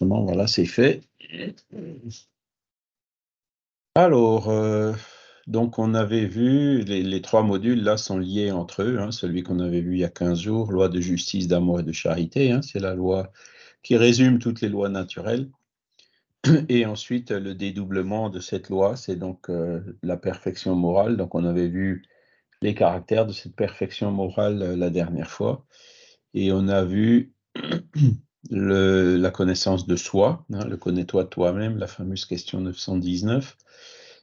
voilà, c'est fait. Alors, euh, donc on avait vu, les, trois modules là sont liés entre eux. Hein, celui qu'on avait vu il y a 15 jours, loi de justice, d'amour et de charité, hein, c'est la loi qui résume toutes les lois naturelles. Et ensuite, le dédoublement de cette loi, c'est donc euh, la perfection morale. Donc, on avait vu les caractères de cette perfection morale euh, la dernière fois. Et on a vu la connaissance de soi, hein, le connais-toi toi-même, la fameuse question 919.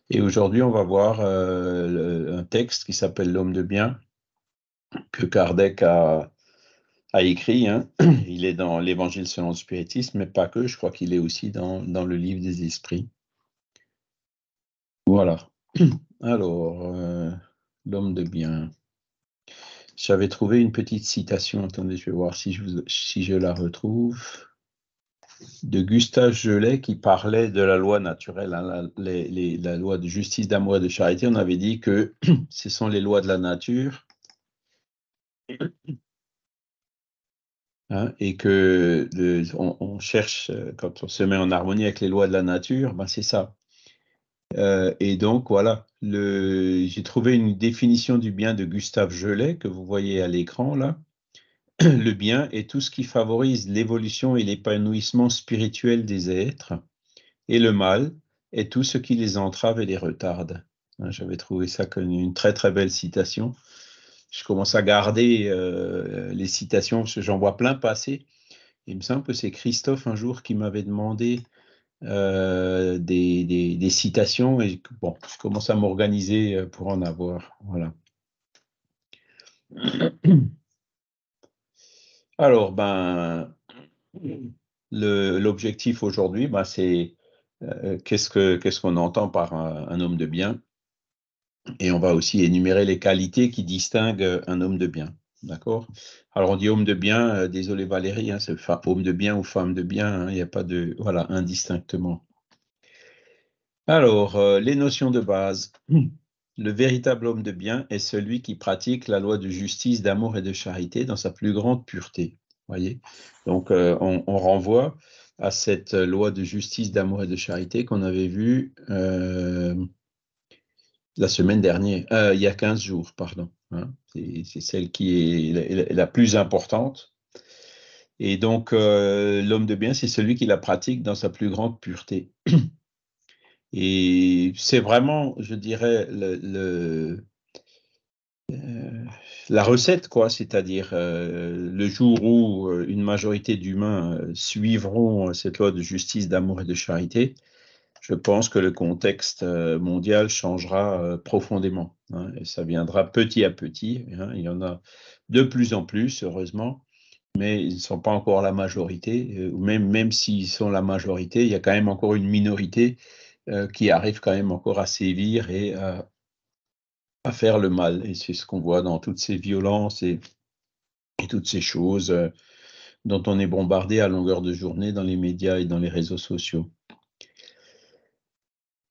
Et aujourd'hui, on va voir euh, un texte qui s'appelle L'homme de bien, que Kardec a, écrit. Hein. Il est dans l'Évangile selon le spiritisme, mais pas que, je crois qu'il est aussi dans, le livre des esprits. Voilà. Alors, euh, l'homme de bien. J'avais trouvé une petite citation, attendez, je vais voir si je, la retrouve, de Gustave Gelet qui parlait de la loi naturelle, hein, la, loi de justice, d'amour et de charité. On avait dit que ce sont les lois de la nature hein, et que cherche, euh, quand on se met en harmonie avec les lois de la nature, ben, c'est ça. Euh, et donc voilà, j'ai trouvé une définition du bien de Gustave Gelet que vous voyez à l'écran là. Le bien est tout ce qui favorise l'évolution et l'épanouissement spirituel des êtres, et le mal est tout ce qui les entrave et les retarde. Hein, j'avais trouvé ça comme une très très belle citation. Je commence à garder euh, les citations parce que j'en vois plein passer. Il me semble que c'est Christophe un jour qui m'avait demandé euh, des, citations et je commence à m'organiser euh, pour en avoir. Voilà. Alors, ben, l'objectif aujourd'hui, ben, c'est euh, qu'est-ce qu'on entend par un, homme de bien et on va aussi énumérer les qualités qui distinguent un homme de bien. D'accord Alors, on dit homme de bien, euh, désolé Valérie, hein, homme de bien ou femme de bien, hein, il n'y a pas de. Voilà, indistinctement. Alors, euh, les notions de base. Le véritable homme de bien est celui qui pratique la loi de justice, d'amour et de charité dans sa plus grande pureté. Voyez Donc, euh, on, on, renvoie à cette loi de justice, d'amour et de charité qu'on avait vue la semaine dernière, il y a 15 jours, pardon. Hein, c'est celle qui est la, plus importante. Et donc, euh, l'homme de bien, c'est celui qui la pratique dans sa plus grande pureté. Et c'est vraiment, je dirais, euh, la recette, quoi, c'est-à-dire euh, le jour où une majorité d'humains suivront cette loi de justice, d'amour et de charité, je pense que le contexte euh, mondial changera euh, profondément. Hein, et ça viendra petit à petit. Hein. il y en a de plus en plus, heureusement, mais ils ne sont pas encore la majorité. Euh, ou même, même s'ils sont la majorité, il y a quand même encore une minorité qui arrive quand même encore à sévir et à, faire le mal. Et c'est ce qu'on voit dans toutes ces violences et, toutes ces choses dont on est bombardé à longueur de journée dans les médias et dans les réseaux sociaux.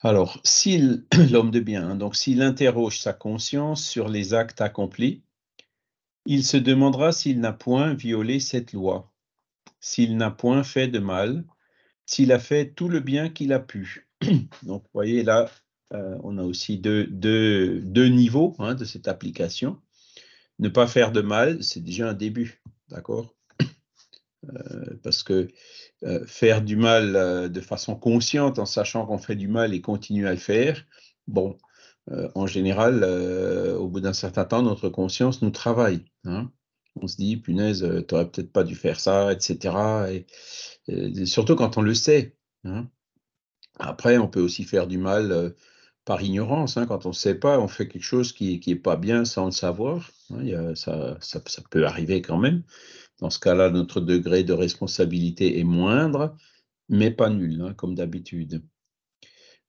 Alors, si l'homme de bien, hein, donc s'il interroge sa conscience sur les actes accomplis, il se demandera s'il n'a point violé cette loi, s'il n'a point fait de mal, s'il a fait tout le bien qu'il a pu. Donc, vous voyez là, euh, on a aussi deux, niveaux hein, de cette application. Ne pas faire de mal, c'est déjà un début, d'accord euh, Parce que euh, faire du mal euh, de façon consciente en sachant qu'on fait du mal et continuer à le faire, bon, euh, en général, au bout d'un certain temps, notre conscience nous travaille. Hein. On se dit, punaise, tu t'aurais peut-être pas dû faire ça, etc. Et, surtout quand on le sait. Hein. Après, on peut aussi faire du mal par ignorance. Hein. Quand on ne sait pas, on fait quelque chose qui n'est pas bien sans le savoir. ça, peut arriver quand même. Dans ce cas-là, notre degré de responsabilité est moindre, mais pas nul, hein, comme d'habitude.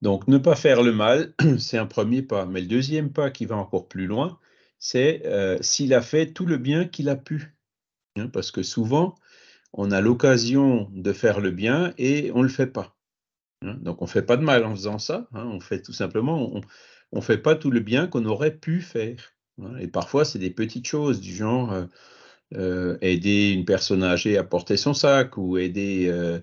Donc, ne pas faire le mal, c'est un premier pas. Mais le deuxième pas qui va encore plus loin, c'est euh, s'il a fait tout le bien qu'il a pu. Hein, parce que souvent, on a l'occasion de faire le bien et on ne le fait pas. Hein. donc, on ne fait pas de mal en faisant ça. on fait tout simplement, on fait pas tout le bien qu'on aurait pu faire. et parfois, c'est des petites choses du genre, euh, euh, aider une personne âgée à porter son sac ou aider euh,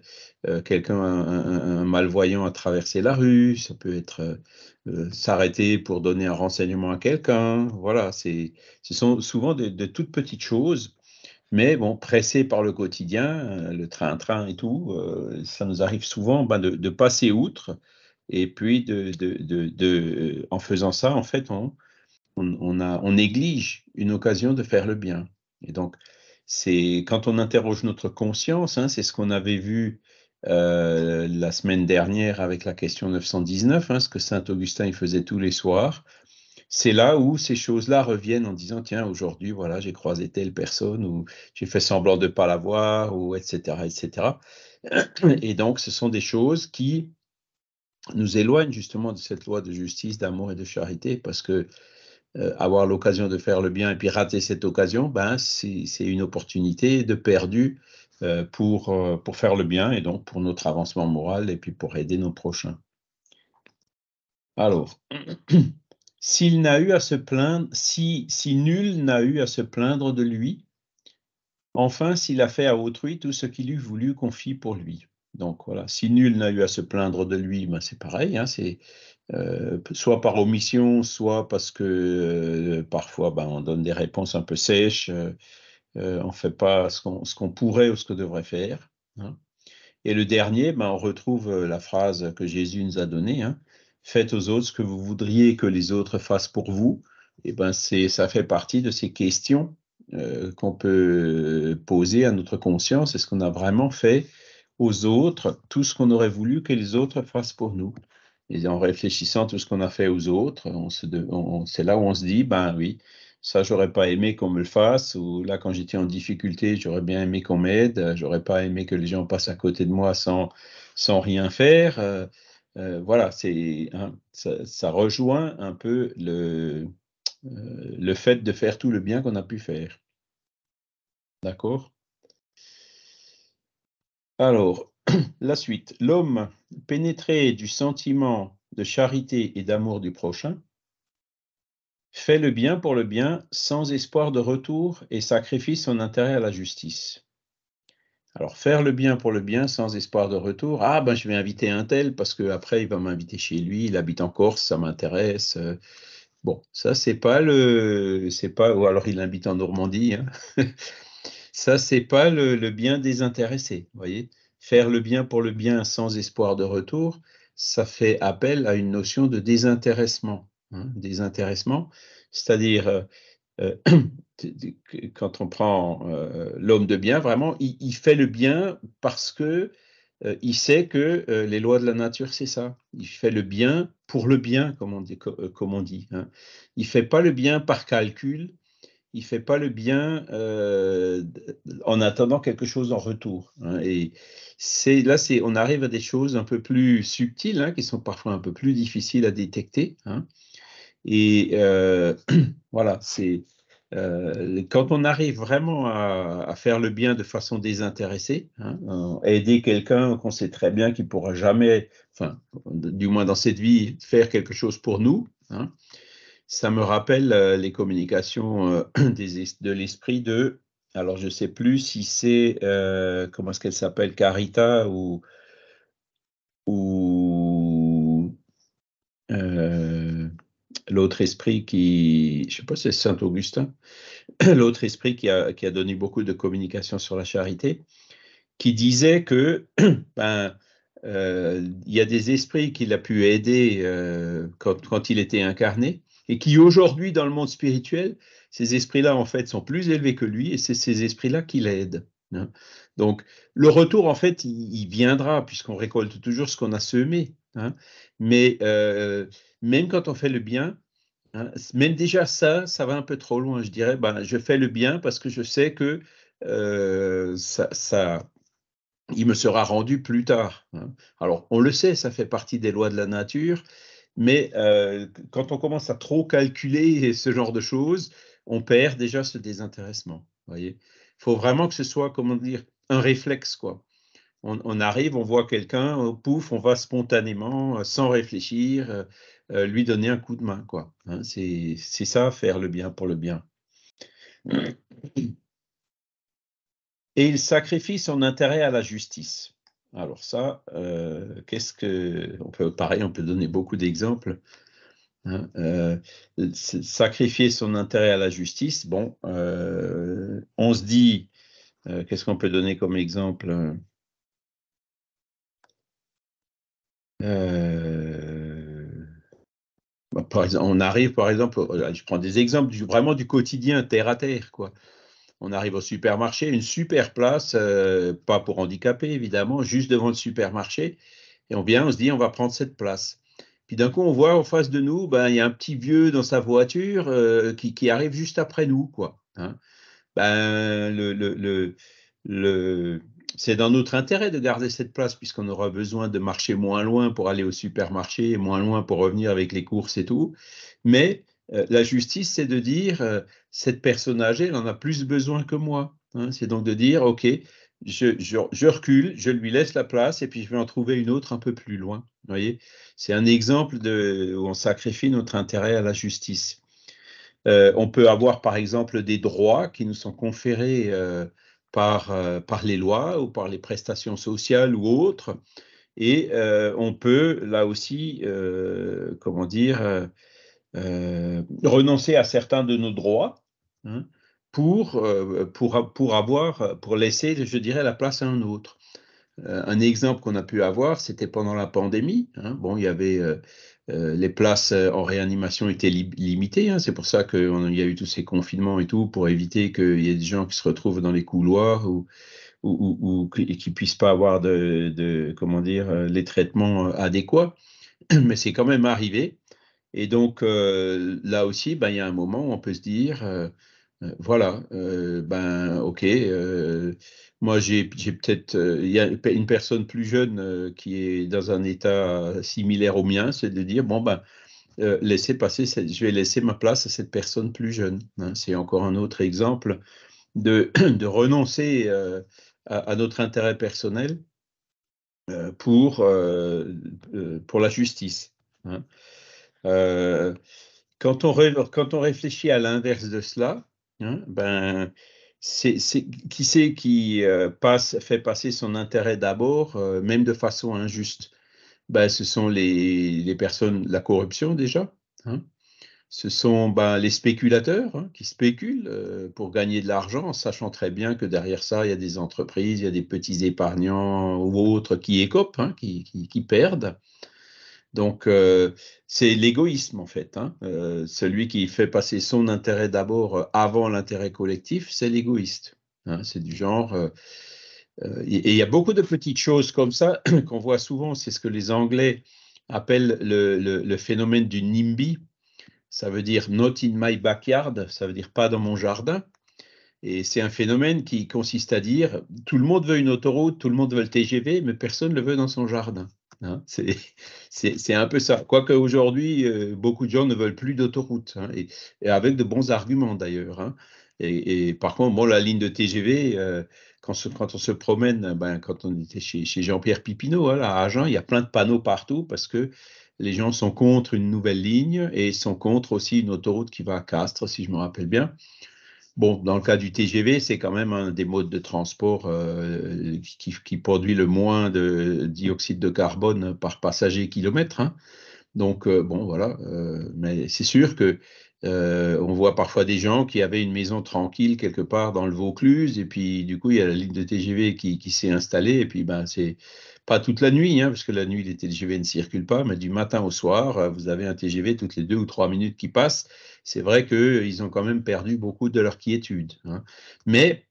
euh, quelqu'un, un, malvoyant à traverser la rue, ça peut être s'arrêter pour donner un renseignement à quelqu'un. Voilà, ce sont souvent de, toutes petites choses, mais bon, pressé par le quotidien, le train-train et tout, ça nous arrive souvent ben, de, passer outre. Et puis, de, de, en faisant ça, en fait, on, on, on, a, on néglige une occasion de faire le bien. Et donc, c'est quand on interroge notre conscience, hein, c'est ce qu'on avait vu euh, la semaine dernière avec la question 919, hein, ce que saint Augustin il faisait tous les soirs. C'est là où ces choses-là reviennent en disant tiens aujourd'hui voilà j'ai croisé telle personne ou j'ai fait semblant de pas la voir ou etc etc. Et donc ce sont des choses qui nous éloignent justement de cette loi de justice, d'amour et de charité parce que euh, avoir l'occasion de faire le bien et puis rater cette occasion, ben, c'est une opportunité de perdu euh, pour, euh, pour faire le bien et donc pour notre avancement moral et puis pour aider nos prochains. Alors, s'il n'a eu à se plaindre, si, si nul n'a eu à se plaindre de lui, enfin s'il a fait à autrui tout ce qu'il eût voulu confier pour lui. Donc voilà, si nul n'a eu à se plaindre de lui, ben c'est pareil, hein, c'est euh, soit par omission, soit parce que euh, parfois ben, on donne des réponses un peu sèches, euh, on ne fait pas ce qu'on pourrait ou ce qu'on devrait faire. Hein. Et le dernier, ben, on retrouve la phrase que Jésus nous a donnée, hein, faites aux autres ce que vous voudriez que les autres fassent pour vous. Et ben, ça fait partie de ces questions qu'on peut poser à notre conscience. Est-ce qu'on a vraiment fait aux autres tout ce qu'on aurait voulu que les autres fassent pour nous et en réfléchissant à tout ce qu'on a fait aux autres, on c'est là où on se dit, ben oui, ça j'aurais pas aimé qu'on me le fasse, ou là quand j'étais en difficulté, j'aurais bien aimé qu'on m'aide, euh, j'aurais pas aimé que les gens passent à côté de moi sans, sans rien faire. Euh, euh, voilà, c'est ça, rejoint un peu le, le fait de faire tout le bien qu'on a pu faire. D'accord Alors, La suite. L'homme pénétré du sentiment de charité et d'amour du prochain fait le bien pour le bien sans espoir de retour et sacrifie son intérêt à la justice. Alors faire le bien pour le bien sans espoir de retour, ah ben je vais inviter un tel parce que après il va m'inviter chez lui, il habite en Corse, ça m'intéresse. Euh. Bon, ça c'est pas le, c'est pas, ou alors il habite en Normandie. Hein. ça c'est pas le, le bien désintéressé, voyez faire le bien pour le bien sans espoir de retour, ça fait appel à une notion de désintéressement. Hein, désintéressement, c'est-à-dire euh, euh, quand on prend euh, l'homme de bien, vraiment, il, fait le bien parce que il sait que les lois de la nature, c'est ça. Il fait le bien pour le bien, comme on dit. Comme on dit hein. Il fait pas le bien par calcul, il ne fait pas le bien euh, en attendant quelque chose en retour. Hein, et c'est là, c'est on arrive à des choses un peu plus subtiles, hein, qui sont parfois un peu plus difficiles à détecter. Hein, et euh, voilà, c'est euh, quand on arrive vraiment à, faire le bien de façon désintéressée, aider quelqu'un qu'on sait très bien qu'il pourra jamais, enfin, du moins dans cette vie, faire quelque chose pour nous ça me rappelle euh, les communications euh, de l'esprit de, alors je ne sais plus si c'est, euh, comment est-ce qu'elle s'appelle, Carita ou, l'autre esprit qui, je ne sais pas si c'est Saint-Augustin, l'autre esprit qui a, donné beaucoup de communications sur la charité, qui disait que, ben, il y a des esprits qu'il a pu aider quand, il était incarné, et qui aujourd'hui dans le monde spirituel, ces esprits-là en fait sont plus élevés que lui et c'est ces esprits-là qui l'aident. Hein. Donc le retour en fait, il, viendra puisqu'on récolte toujours ce qu'on a semé. Hein. Mais euh, même quand on fait le bien, hein, même déjà ça, ça va un peu trop loin. Je dirais, ben, je fais le bien parce que je sais que euh, ça il me sera rendu plus tard. Alors, on le sait, ça fait partie des lois de la nature, mais euh, quand on commence à trop calculer ce genre de choses, on perd déjà ce désintéressement. voyez faut vraiment que ce soit, comment dire, un réflexe, quoi. On, arrive, on voit quelqu'un, oh, pouf, on va spontanément, euh, sans réfléchir, euh, lui donner un coup de main, quoi. Hein. c'est ça, faire le bien pour le bien. Et il sacrifie son intérêt à la justice. Alors ça, euh, qu'est-ce que... On peut, pareil, on peut donner beaucoup d'exemples. Hein, euh, sacrifier son intérêt à la justice, bon, euh, on se dit, qu'est-ce qu'on peut donner comme exemple bah, par exemple, on arrive par exemple, je prends des exemples vraiment du quotidien, terre à terre, quoi. On arrive au supermarché, une super place, euh, pas pour handicapés évidemment, juste devant le supermarché. Et on vient, on se dit, on va prendre cette place. Puis d'un coup, on voit en face de nous, ben, il y a un petit vieux dans sa voiture euh, qui, qui, arrive juste après nous. quoi. Hein. Ben, le, le, le, c'est dans notre intérêt de garder cette place puisqu'on aura besoin de marcher moins loin pour aller au supermarché moins loin pour revenir avec les courses et tout. Mais euh, la justice, c'est de dire, euh, cette personne âgée, elle en a plus besoin que moi. Hein. c'est donc de dire, OK, je, recule, je lui laisse la place et puis je vais en trouver une autre un peu plus loin. Vous voyez, c'est un exemple où on sacrifie notre intérêt à la justice. Euh, on peut avoir par exemple des droits qui nous sont conférés par, par les lois ou par les prestations sociales ou autres. Et on peut là aussi, comment dire, euh, renoncer à certains de nos droits hein, pour, euh, pour, pour, avoir, pour laisser, je dirais, la place à un autre. Euh, un exemple qu'on a pu avoir, c'était pendant la pandémie. Hein. bon, il y avait les places en réanimation étaient limitées. Hein. C'est pour ça qu'il y a eu tous ces confinements et tout, pour éviter qu'il y ait des gens qui se retrouvent dans les couloirs ou, ou, qui ne puissent pas avoir de, comment dire, les traitements adéquats. Mais c'est quand même arrivé et donc, euh, là aussi, ben, il y a un moment où on peut se dire, euh, euh, voilà, ben, ok, moi, j'ai peut-être, il y a une personne plus jeune qui est dans un état similaire au mien, c'est de dire, bon, ben, laissez passer, je vais laisser ma place à cette personne plus jeune. Hein. c'est encore un autre exemple de, de renoncer à, notre intérêt personnel pour, pour la justice. Hein. Euh, quand, on réfléchit à l'inverse de cela, hein, ben, c'est qui c'est qui euh, passe, fait passer son intérêt d'abord, euh, même de façon injuste ben, Ce sont les, les, personnes, la corruption déjà. Hein. Ce sont ben, les spéculateurs hein, qui spéculent pour gagner de l'argent, sachant très bien que derrière ça, il y a des entreprises, il y a des petits épargnants ou autres qui écopent, qui, perdent. Donc, euh, c'est l'égoïsme, en fait. Hein. Euh, celui qui fait passer son intérêt d'abord euh, avant l'intérêt collectif, c'est l'égoïste. Hein. C'est du genre... et il y a beaucoup de petites choses comme ça qu'on voit souvent. C'est ce que les Anglais appellent le, le, phénomène du NIMBY. Ça veut dire not in my backyard, ça veut dire pas dans mon jardin. Et c'est un phénomène qui consiste à dire tout le monde veut une autoroute, tout le monde veut le TGV, mais personne ne le veut dans son jardin. Hein, c'est un peu ça. Quoique aujourd'hui, euh, beaucoup de gens ne veulent plus d'autoroute, hein, et, avec de bons arguments d'ailleurs. Hein, et, par contre, bon, la ligne de TGV, euh, quand, on se promène, ben, quand on était chez, chez Jean-Pierre Pipineau à Agen, il y a plein de panneaux partout parce que les gens sont contre une nouvelle ligne et sont contre aussi une autoroute qui va à Castres, si je me rappelle bien. Bon, dans le cas du TGV, c'est quand même un des modes de transport euh, qui, produit le moins de dioxyde de carbone par passager kilomètre. Hein. Donc, euh, bon, voilà. Euh, mais c'est sûr que euh, on voit parfois des gens qui avaient une maison tranquille quelque part dans le Vaucluse, et puis du coup, il y a la ligne de TGV qui, s'est installée, et puis ben, c'est pas toute la nuit, hein, parce que la nuit, les TGV ne circulent pas, mais du matin au soir, euh, vous avez un TGV toutes les deux ou trois minutes qui passe. C'est vrai qu'ils euh, ont quand même perdu beaucoup de leur quiétude. Hein. Mais,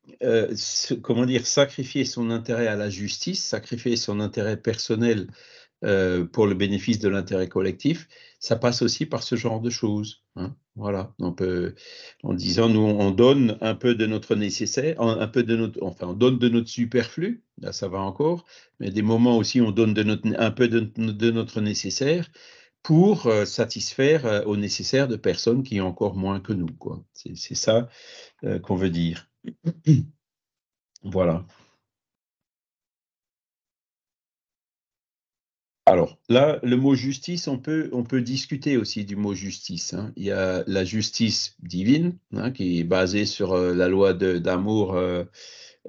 comment dire, sacrifier son intérêt à la justice, sacrifier son intérêt personnel euh, pour le bénéfice de l'intérêt collectif, ça passe aussi par ce genre de choses. Hein. Voilà. On peut, en disant, nous, on donne un peu de notre nécessaire, un peu de notre, enfin, on donne de notre superflu. Là, ça va encore. Mais des moments aussi, on donne un peu de, notre nécessaire pour euh, satisfaire euh, au nécessaire de personnes qui ont encore moins que nous. C'est ça qu'on veut dire. voilà. Alors là, le mot justice, on peut, on peut discuter aussi du mot justice. Hein. Il y a la justice divine, hein, qui est basée sur euh, la loi d'amour euh,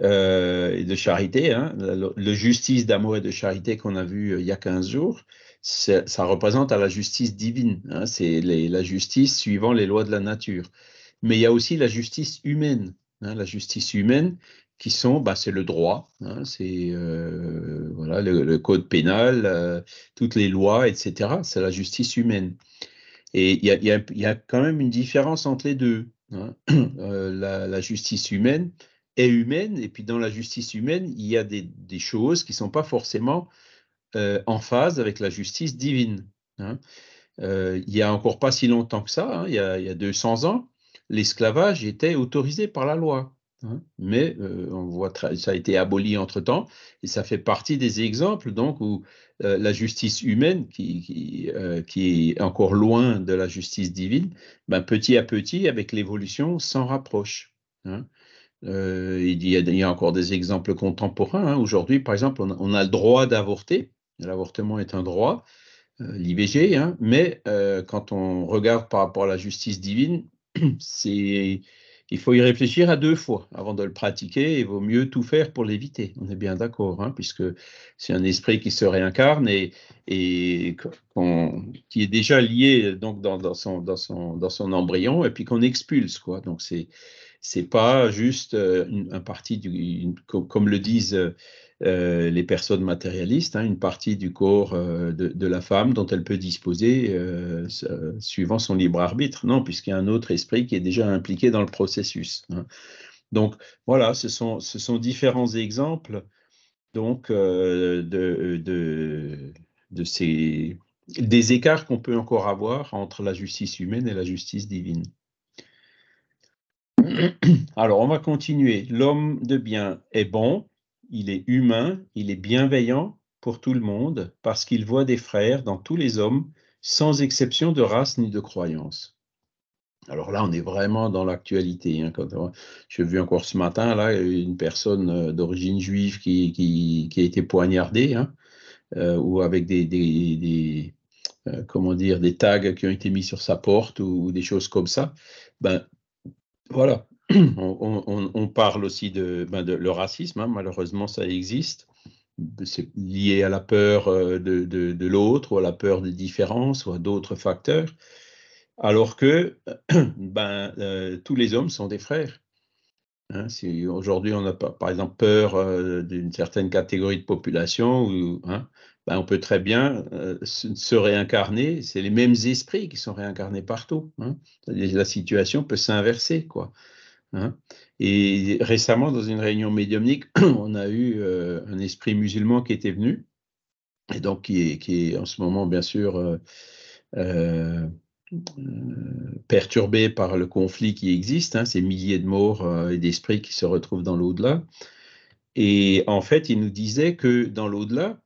euh, et de charité, hein. le justice d'amour et de charité qu'on a vu il y a 15 jours. Ça représente à la justice divine, c'est la justice suivant les lois de la nature. Mais il y a aussi la justice humaine, la justice humaine qui sont, bah, c'est le droit, hein, c'est euh, voilà, le, code pénal, euh, toutes les lois, etc. C'est la justice humaine. Et il y a, quand même une différence entre les deux. Hein. Euh, la, justice humaine est humaine, et puis dans la justice humaine, il y a des, choses qui ne sont pas forcément en phase avec la justice divine. Hein. il y a encore pas si longtemps que ça, il, y a, il y a 200 ans, l'esclavage était autorisé par la loi. Hein, mais on voit ça a été aboli entre temps et ça fait partie des exemples donc où la justice humaine qui, qui, qui, est encore loin de la justice divine, ben, petit à petit avec l'évolution s'en rapproche. Hein. Il, y a, encore des exemples contemporains. Hein. Aujourd'hui, par exemple, on, on a le droit d'avorter. L'avortement est un droit, l'IVG, mais quand on regarde par rapport à la justice divine, c'est il faut y réfléchir à deux fois avant de le pratiquer et il vaut mieux tout faire pour l'éviter. On est bien d'accord, hein, puisque c'est un esprit qui se réincarne et, qui est déjà lié donc dans, son, embryon et puis qu'on expulse. Quoi. Donc c'est c'est pas juste euh, un parti du, comme le disent euh, les personnes matérialistes, hein, une partie du corps euh, de, la femme dont elle peut disposer euh, suivant son libre arbitre. Non, puisqu'il y a un autre esprit qui est déjà impliqué dans le processus. Hein. Donc voilà, ce sont, différents exemples donc, de, ces, des écarts qu'on peut encore avoir entre la justice humaine et la justice divine. Alors, on va continuer. L'homme de bien est bon, il est humain, il est bienveillant pour tout le monde, parce qu'il voit des frères dans tous les hommes, sans exception de race ni de croyance. Alors là, on est vraiment dans l'actualité. Je hein, J'ai vu encore ce matin là, une personne euh, d'origine juive qui, a été poignardée, hein, euh, ou avec des, euh, comment dire, des tags qui ont été mis sur sa porte ou des choses comme ça. Ben, voilà, on, parle aussi de, ben, le racisme, hein. malheureusement ça existe. C'est lié à la peur euh, de, l'autre ou à la peur des différences ou à d'autres facteurs. Alors que ben, euh, tous les hommes sont des frères. Hein. si aujourd'hui on a par exemple peur euh, d'une certaine catégorie de population, ou hein, ben, on peut très bien se, réincarner. C'est les mêmes esprits qui sont réincarnés partout. La situation peut s'inverser, quoi. Hein. Et récemment, dans une réunion médiumnique, on a eu euh, un esprit musulman qui était venu, et donc qui est, qui en ce moment, bien sûr, euh, euh, perturbé par le conflit qui existe, hein. ces milliers de morts et d'esprits qui se retrouvent dans l'au-delà. Et en fait, il nous disait que dans l'au-delà,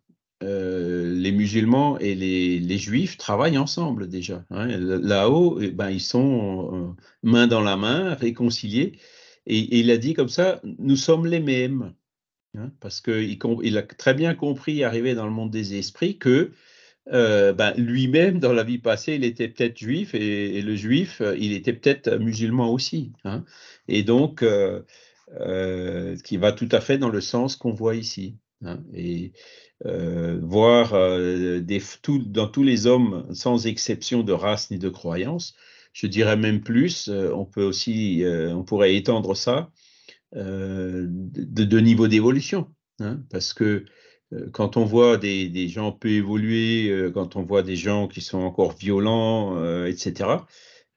euh, les musulmans et les, juifs travaillent ensemble déjà. Hein. Là-haut, eh ben, ils sont euh, main dans la main, réconciliés. Et, il a dit comme ça, nous sommes les mêmes. Hein, parce qu'il il a très bien compris, arrivé dans le monde des esprits, que euh, ben, lui-même, dans la vie passée, il était peut-être juif, et, le juif, il était peut-être musulman aussi. Hein. Et donc, ce qui va tout à fait dans le sens qu'on voit ici. et, euh, voir euh, dans tous les hommes, sans exception de race ni de croyance. Je dirais même plus, euh, on peut aussi, on pourrait étendre ça de, niveau d'évolution, hein. parce que quand on voit des, des gens peu évolués, quand on voit des gens qui sont encore violents, etc.,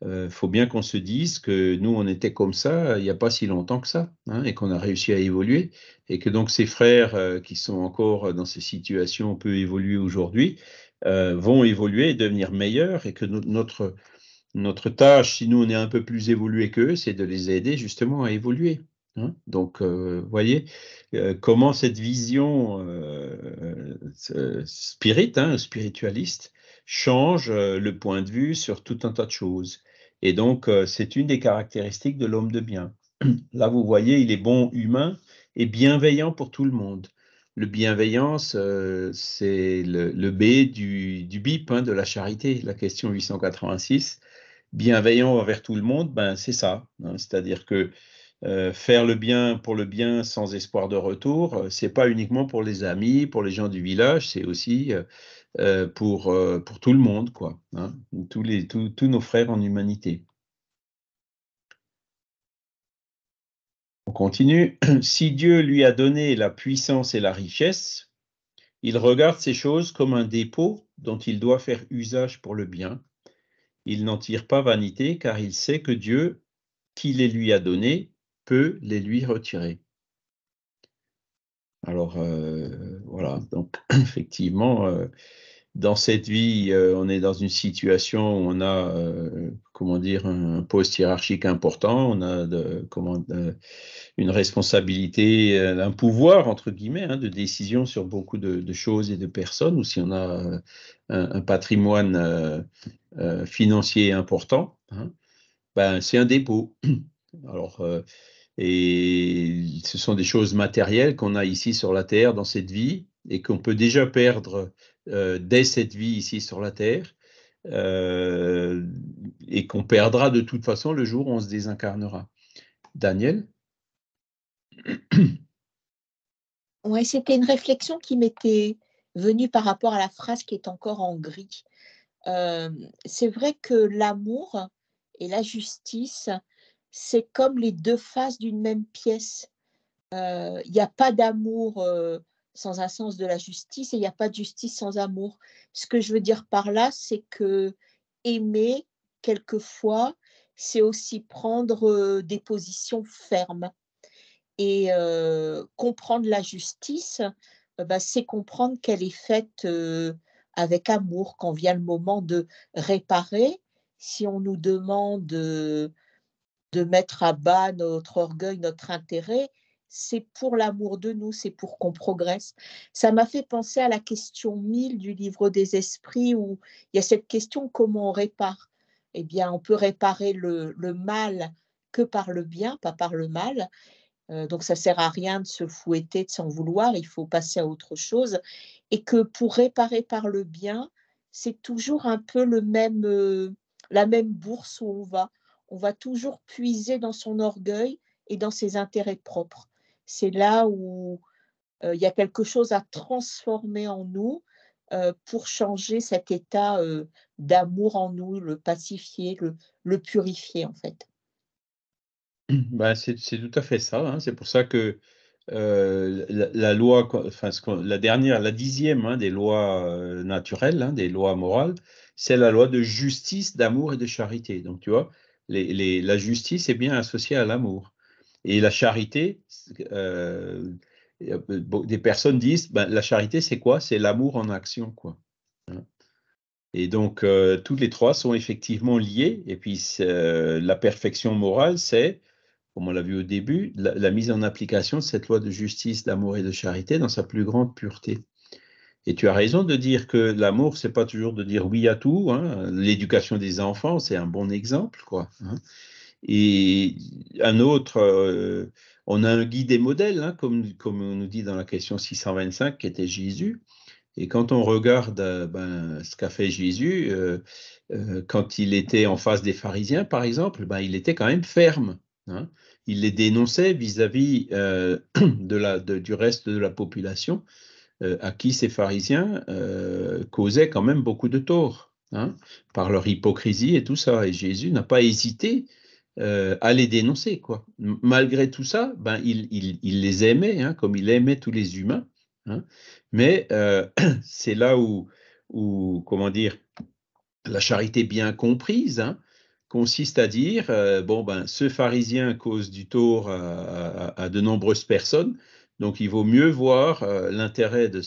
il euh, faut bien qu'on se dise que nous, on était comme ça euh, il n'y a pas si longtemps que ça, hein, et qu'on a réussi à évoluer, et que donc ces frères euh, qui sont encore dans ces situations peu évoluées aujourd'hui vont évoluer et devenir meilleurs, et que notre, notre tâche, si nous on est un peu plus évolué qu'eux, c'est de les aider justement à évoluer. Hein. Donc, vous voyez comment cette vision spirit, hein, spiritualiste, change le point de vue sur tout un tas de choses. Et donc, euh, c'est une des caractéristiques de l'homme de bien. Là, vous voyez, il est bon humain et bienveillant pour tout le monde. Le bienveillance, euh, c'est le, B du, du BIP, hein, de la charité, la question 886. Bienveillant envers tout le monde, ben, c'est ça. Hein. C'est-à-dire que euh, faire le bien pour le bien sans espoir de retour, euh, c'est pas uniquement pour les amis, pour les gens du village, c'est aussi euh, pour, pour tout le monde, quoi. Hein, tous, les, tous nos frères en humanité. On continue. Si Dieu lui a donné la puissance et la richesse, il regarde ces choses comme un dépôt dont il doit faire usage pour le bien. Il n'en tire pas vanité car il sait que Dieu, qui les lui a donnés, peut les lui retirer. Alors euh, voilà, donc effectivement, euh, dans cette vie, euh, on est dans une situation où on a, comment dire, un poste hiérarchique important, on a de, une responsabilité, un pouvoir, entre guillemets, hein, de décision sur beaucoup de, choses et de personnes, ou si on a un, patrimoine financier important, hein, ben, c'est un dépôt. Alors, euh, et ce sont des choses matérielles qu'on a ici sur la Terre dans cette vie et qu'on peut déjà perdre euh, dès cette vie ici sur la Terre euh, et qu'on perdra de toute façon le jour où on se désincarnera. Daniel Oui c'était une réflexion qui m'était venue par rapport à la phrase qui est encore en gris. c'est vrai que l'amour et la justice c'est comme les deux faces d'une même pièce. Il euh, n'y a pas d'amour euh, sans un sens de la justice et il n'y a pas de justice sans amour. Ce que je veux dire par là, c'est que aimer, quelquefois, c'est aussi prendre euh, des positions fermes. Et comprendre la justice, bah, c'est comprendre qu'elle est faite avec amour quand vient le moment de réparer. Si on nous demande de mettre à bas notre orgueil, notre intérêt, c'est pour l'amour de nous, c'est pour qu'on progresse. Ça m'a fait penser à la question 1000 du livre des esprits où il y a cette question comment on répare Eh bien, on peut réparer le, mal que par le bien, pas par le mal. Euh, donc, ça sert à rien de se fouetter, de s'en vouloir, il faut passer à autre chose. Et que pour réparer par le bien, c'est toujours un peu le même, euh, la même bourse où on va on va toujours puiser dans son orgueil et dans ses intérêts propres. C'est là où euh, il y a quelque chose à transformer en nous euh, pour changer cet état euh, d'amour en nous, le pacifier, le, purifier en fait. Bah, c'est tout à fait ça. Hein. C'est pour ça que la, loi, la dernière, la dixième hein, des lois naturelles, hein, des lois morales, c'est la loi de justice, d'amour et de charité. Donc, tu vois, la justice est bien associée à l'amour. Et la charité, euh, euh, des personnes disent, ben, la charité, c'est quoi C'est l'amour en action, quoi. Hein? Et donc, tous euh, toutes les trois sont effectivement liées. Et puis, la perfection morale, c'est, comme on l'a vu au début, la, mise en application de cette loi de justice, d'amour et de charité dans sa plus grande pureté. Et tu as raison de dire que l'amour, c'est pas toujours de dire oui à tout. Hein. L'éducation des enfants, c'est un bon exemple, quoi. Hein. Et un autre, euh, on a un guide et modèle, hein, comme, on nous dit dans la question 625, qui était Jésus. Et quand on regarde euh, ben, ce qu'a fait Jésus, euh, quand il était en face des pharisiens, par exemple, ben, il était quand même ferme. Il les dénonçait vis-à-vis du reste de la population euh, à qui ces pharisiens euh, causaient quand même beaucoup de tort, hein, par leur hypocrisie et tout ça. Et Jésus n'a pas hésité euh, à les dénoncer. Quoi. Malgré tout ça, ben, il, les aimait, hein, comme il aimait tous les humains. Hein. mais c'est là où, comment dire, la charité bien comprise, consiste à dire, bon, ben, ce pharisien cause du tort à, de nombreuses personnes, donc il vaut mieux voir euh, l'intérêt hein,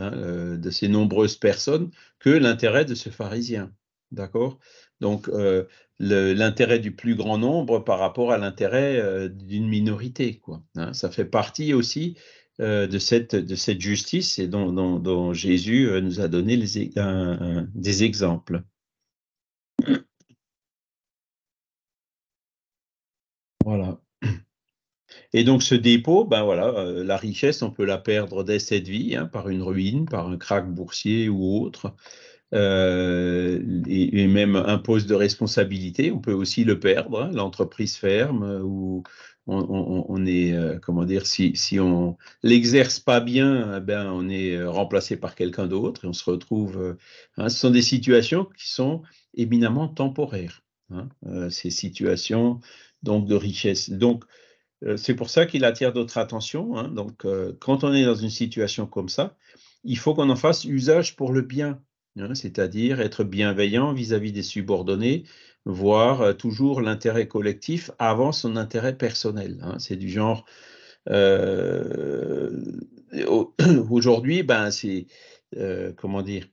euh, de, ces nombreuses personnes que l'intérêt de ce pharisien. D'accord Donc euh, l'intérêt du plus grand nombre par rapport à l'intérêt d'une minorité. Hein. ça fait partie aussi de cette, justice et dont, Jésus nous a donné e-, des exemples. Voilà. Et donc ce dépôt, ben voilà, euh, la richesse, on peut la perdre dès cette vie, hein, par une ruine, par un krach boursier ou autre, euh, et, même un poste de responsabilité, on peut aussi le perdre. Hein, l'entreprise ferme euh, ou on, on, est, comment dire, si, si on l'exerce pas bien, eh ben on est remplacé par quelqu'un d'autre et on se retrouve. Hein. ce sont des situations qui sont éminemment temporaires. ces situations donc de richesse. Donc euh, c'est pour ça qu'il attire d'autres attention. Hein. Donc, euh, quand on est dans une situation comme ça, il faut qu'on en fasse usage pour le bien, hein, c'est-à-dire être bienveillant vis-à-vis des subordonnés, voir euh, toujours l'intérêt collectif avant son intérêt personnel. Hein. C'est du genre, aujourd'hui, ben, c'est, comment dire,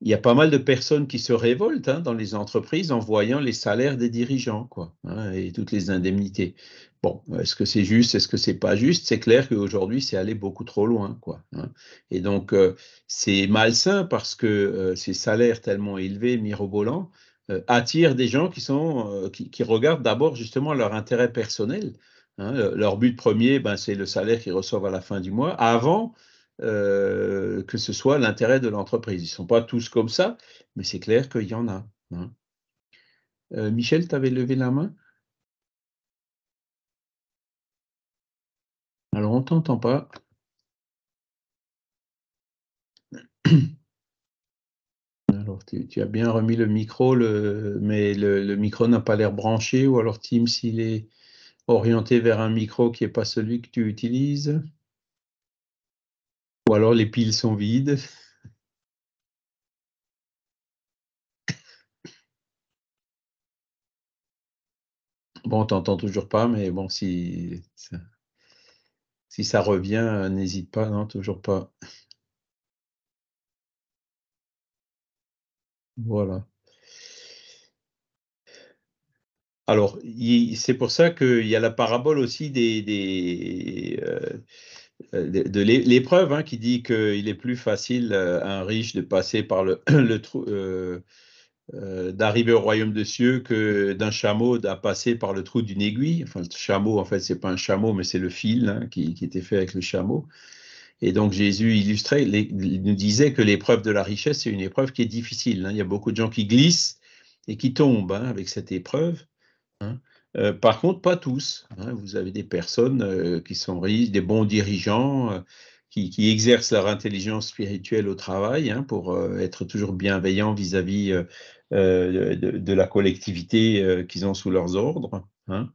il y a pas mal de personnes qui se révoltent dans les entreprises en voyant les salaires des dirigeants quoi, et toutes les indemnités. Bon, est-ce que c'est juste, est-ce que c'est pas juste C'est clair qu'aujourd'hui, c'est aller beaucoup trop loin, quoi. Hein. Et donc, euh, c'est malsain parce que euh, ces salaires tellement élevés, mirobolants, euh, attirent des gens qui sont, qui, regardent d'abord justement leur intérêt personnel. Hein. Leur but premier, ben, c'est le salaire qu'ils reçoivent à la fin du mois, avant que ce soit l'intérêt de l'entreprise. Ils sont pas tous comme ça, mais c'est clair qu'il y en a. Hein. Michel, tu avais levé la main Alors, on t'entend pas. Alors, tu, as bien remis le micro, le, mais le, micro n'a pas l'air branché, ou alors Tim, s'il est orienté vers un micro qui n'est pas celui que tu utilises, ou alors les piles sont vides. Bon, on t'entend toujours pas, mais bon, si si ça revient, euh, n'hésite pas, non, toujours pas. Voilà. Alors, c'est pour ça qu'il y a la parabole aussi des, euh, euh, de, l'épreuve hein, qui dit qu'il est plus facile à un riche de passer par le, trou. Euh, d'arriver au royaume des cieux que d'un chameau à passer par le trou d'une aiguille. Enfin, le chameau, en fait, c'est pas un chameau, mais c'est le fil hein, qui, était fait avec le chameau. Et donc Jésus illustrait, il nous disait que l'épreuve de la richesse, c'est une épreuve qui est difficile. Hein. Il y a beaucoup de gens qui glissent et qui tombent hein, avec cette épreuve. Euh, par contre, pas tous. vous avez des personnes euh, qui sont riches, des bons dirigeants, qui, exercent leur intelligence spirituelle au travail hein, pour euh, être toujours bienveillants vis-à-vis euh, euh, de, la collectivité qu'ils ont sous leurs ordres. Hein.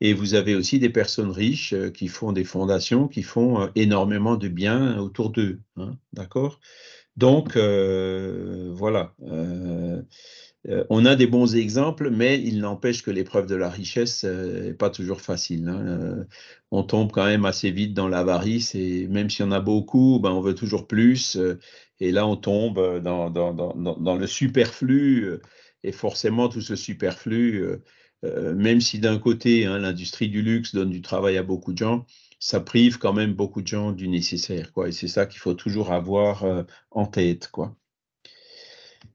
Et vous avez aussi des personnes riches qui font des fondations, qui font énormément de bien autour d'eux. Hein, d'accord Donc, voilà. Euh, on a des bons exemples, mais il n'empêche que l'épreuve de la richesse n'est euh, pas toujours facile. Hein. Euh, on tombe quand même assez vite dans l'avarice et même si on a beaucoup, ben, on veut toujours plus. et là, on tombe dans, le superflu. et forcément, tout ce superflu, même si d'un côté, hein, l'industrie du luxe donne du travail à beaucoup de gens, ça prive quand même beaucoup de gens du nécessaire. Et c'est ça qu'il faut toujours avoir en tête. Quoi.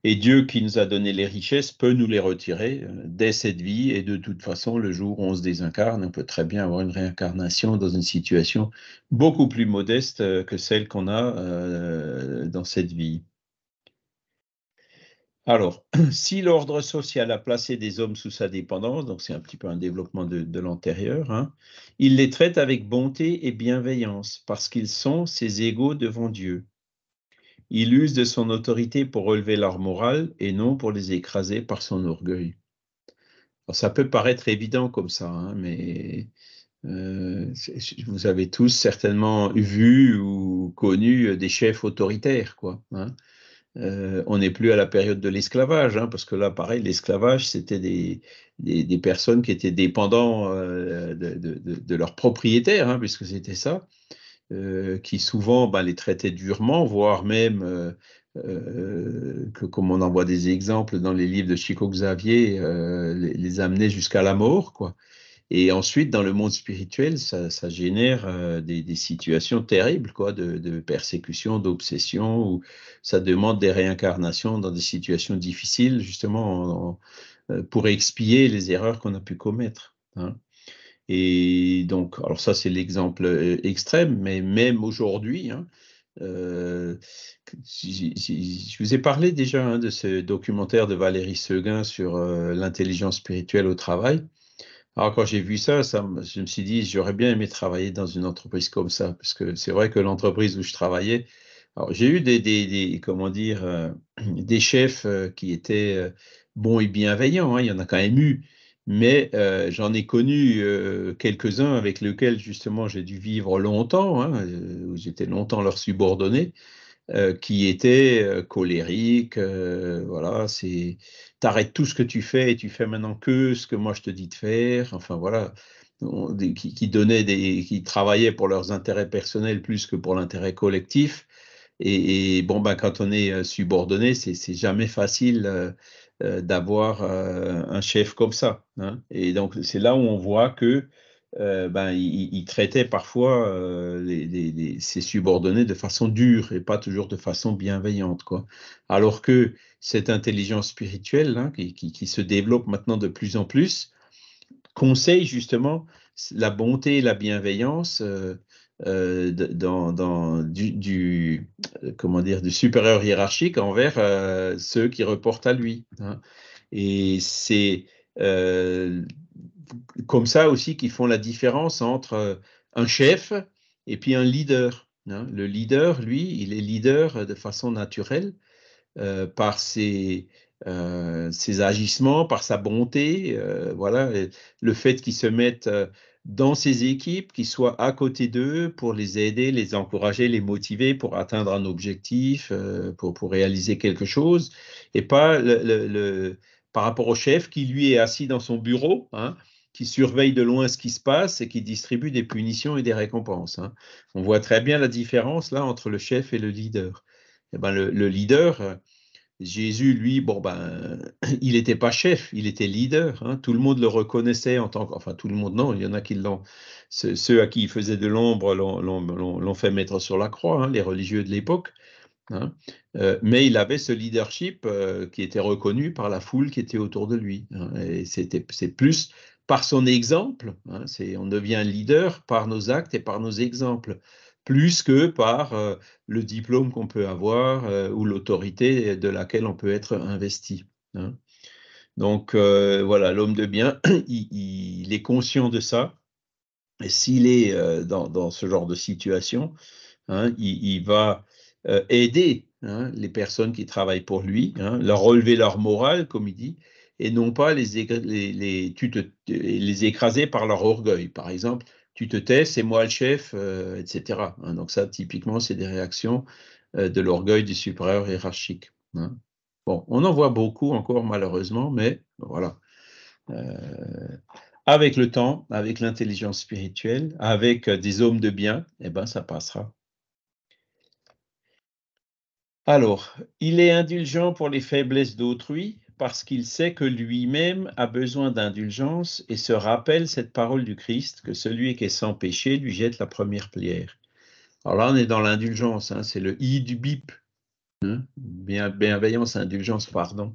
Et Dieu qui nous a donné les richesses peut nous les retirer euh, dès cette vie. Et de toute façon, le jour où on se désincarne, on peut très bien avoir une réincarnation dans une situation beaucoup plus modeste euh, que celle qu'on a euh, dans cette vie. Alors, si l'ordre social a placé des hommes sous sa dépendance, donc c'est un petit peu un développement de, l'antérieur, hein, il les traite avec bonté et bienveillance parce qu'ils sont ses égaux devant Dieu. Il use de son autorité pour relever leur morale et non pour les écraser par son orgueil. ça peut paraître évident comme ça, hein, mais euh, vous avez tous certainement vu ou connu euh, des chefs autoritaires, quoi. Hein. Euh, on n'est plus à la période de l'esclavage, hein, parce que là, pareil, l'esclavage, c'était des, personnes qui étaient dépendants de, leurs propriétaires, puisque c'était ça. Euh, qui souvent bah, les traitaient durement, voire même, euh, euh, que, comme on en voit des exemples dans les livres de Chico Xavier, les, les, amenaient jusqu'à la mort. Quoi. Et ensuite, dans le monde spirituel, ça, génère des, situations terribles quoi, de, persécution, d'obsession, où ça demande des réincarnations dans des situations difficiles, justement, pour expier les erreurs qu'on a pu commettre. Hein. Et donc, alors ça, c'est l'exemple euh, extrême, mais même aujourd'hui, hein, euh, je vous ai parlé déjà hein, de ce documentaire de Valérie Seguin sur euh, l'intelligence spirituelle au travail. Alors quand j'ai vu ça, ça, je me suis dit, j'aurais bien aimé travailler dans une entreprise comme ça, parce que c'est vrai que l'entreprise où je travaillais, alors j'ai eu des, comment dire, des chefs qui étaient bons et bienveillants, hein. il y en a quand même eu, mais euh, j'en ai connu euh, quelques-uns avec lesquels justement j'ai dû vivre longtemps, hein, euh, où j'étais longtemps leur subordonné, euh, qui étaient euh, colériques, voilà, c'est t'arrêtes tout ce que tu fais et tu fais maintenant que ce que moi je te dis de faire, enfin voilà, qui, qui donnaient des, qui travaillaient pour leurs intérêts personnels plus que pour l'intérêt collectif. Et, et, bon, ben, quand on est subordonné, c'est jamais facile euh, d'avoir euh, un chef comme ça. Hein. Et donc, c'est là où on voit que euh, ben, il, traitait parfois ses subordonnés de façon dure et pas toujours de façon bienveillante. Quoi. Alors que cette intelligence spirituelle hein, qui, se développe maintenant de plus en plus conseille justement la bonté et la bienveillance euh, dans, du, euh, comment dire, du supérieur hiérarchique envers euh, ceux qui reportent à lui. Hein. Et c'est comme ça aussi qu'ils font la différence entre un chef et puis un leader. Hein. Le leader, lui, il est leader de façon naturelle par ses, ses agissements, par sa bonté, voilà, le fait qu'il se mette dans ces équipes, qui soit à côté d'eux pour les aider, les encourager, les motiver pour atteindre un objectif, euh, pour, pour, réaliser quelque chose, et pas le, le, par rapport au chef qui lui est assis dans son bureau. Hein, qui surveille de loin ce qui se passe et qui distribue des punitions et des récompenses. Hein. On voit très bien la différence là entre le chef et le leader. et eh ben, le, le, leader, euh, Jésus, lui, bon ben, il n'était pas chef, il était leader. Hein. Tout le monde le reconnaissait en tant que, enfin tout le monde non, il y en a qui l'ont, ceux à qui il faisait de l'ombre l'ont fait mettre sur la croix, hein, les religieux de l'époque. Hein. Euh, mais il avait ce leadership euh, qui était reconnu par la foule qui était autour de lui. et c'est plus par son exemple. c'est, on devient leader par nos actes et par nos exemples plus que par euh, le diplôme qu'on peut avoir euh, ou l'autorité de laquelle on peut être investi. Hein. Donc euh, voilà, l'homme de bien, il, est conscient de ça. Et s'il est dans, ce genre de situation, hein, il, va aider hein, les personnes qui travaillent pour lui, leur relever leur morale, comme il dit, et non pas les, les écraser par leur orgueil. Par exemple, tu te tais, c'est moi le chef, euh, etc. Hein. donc ça, typiquement, c'est des réactions euh, de l'orgueil du supérieur hiérarchique. Hein. Bon, on en voit beaucoup encore malheureusement, mais voilà. Euh, avec le temps, avec l'intelligence spirituelle, avec des hommes de bien, eh bien, ça passera. Alors, il est indulgent pour les faiblesses d'autrui, parce qu'il sait que lui-même a besoin d'indulgence et se rappelle cette parole du Christ que celui qui est sans péché lui jette la première pierre. Alors là, on est dans l'indulgence, hein, c'est le i du bip, hein, bienveillance, indulgence, pardon.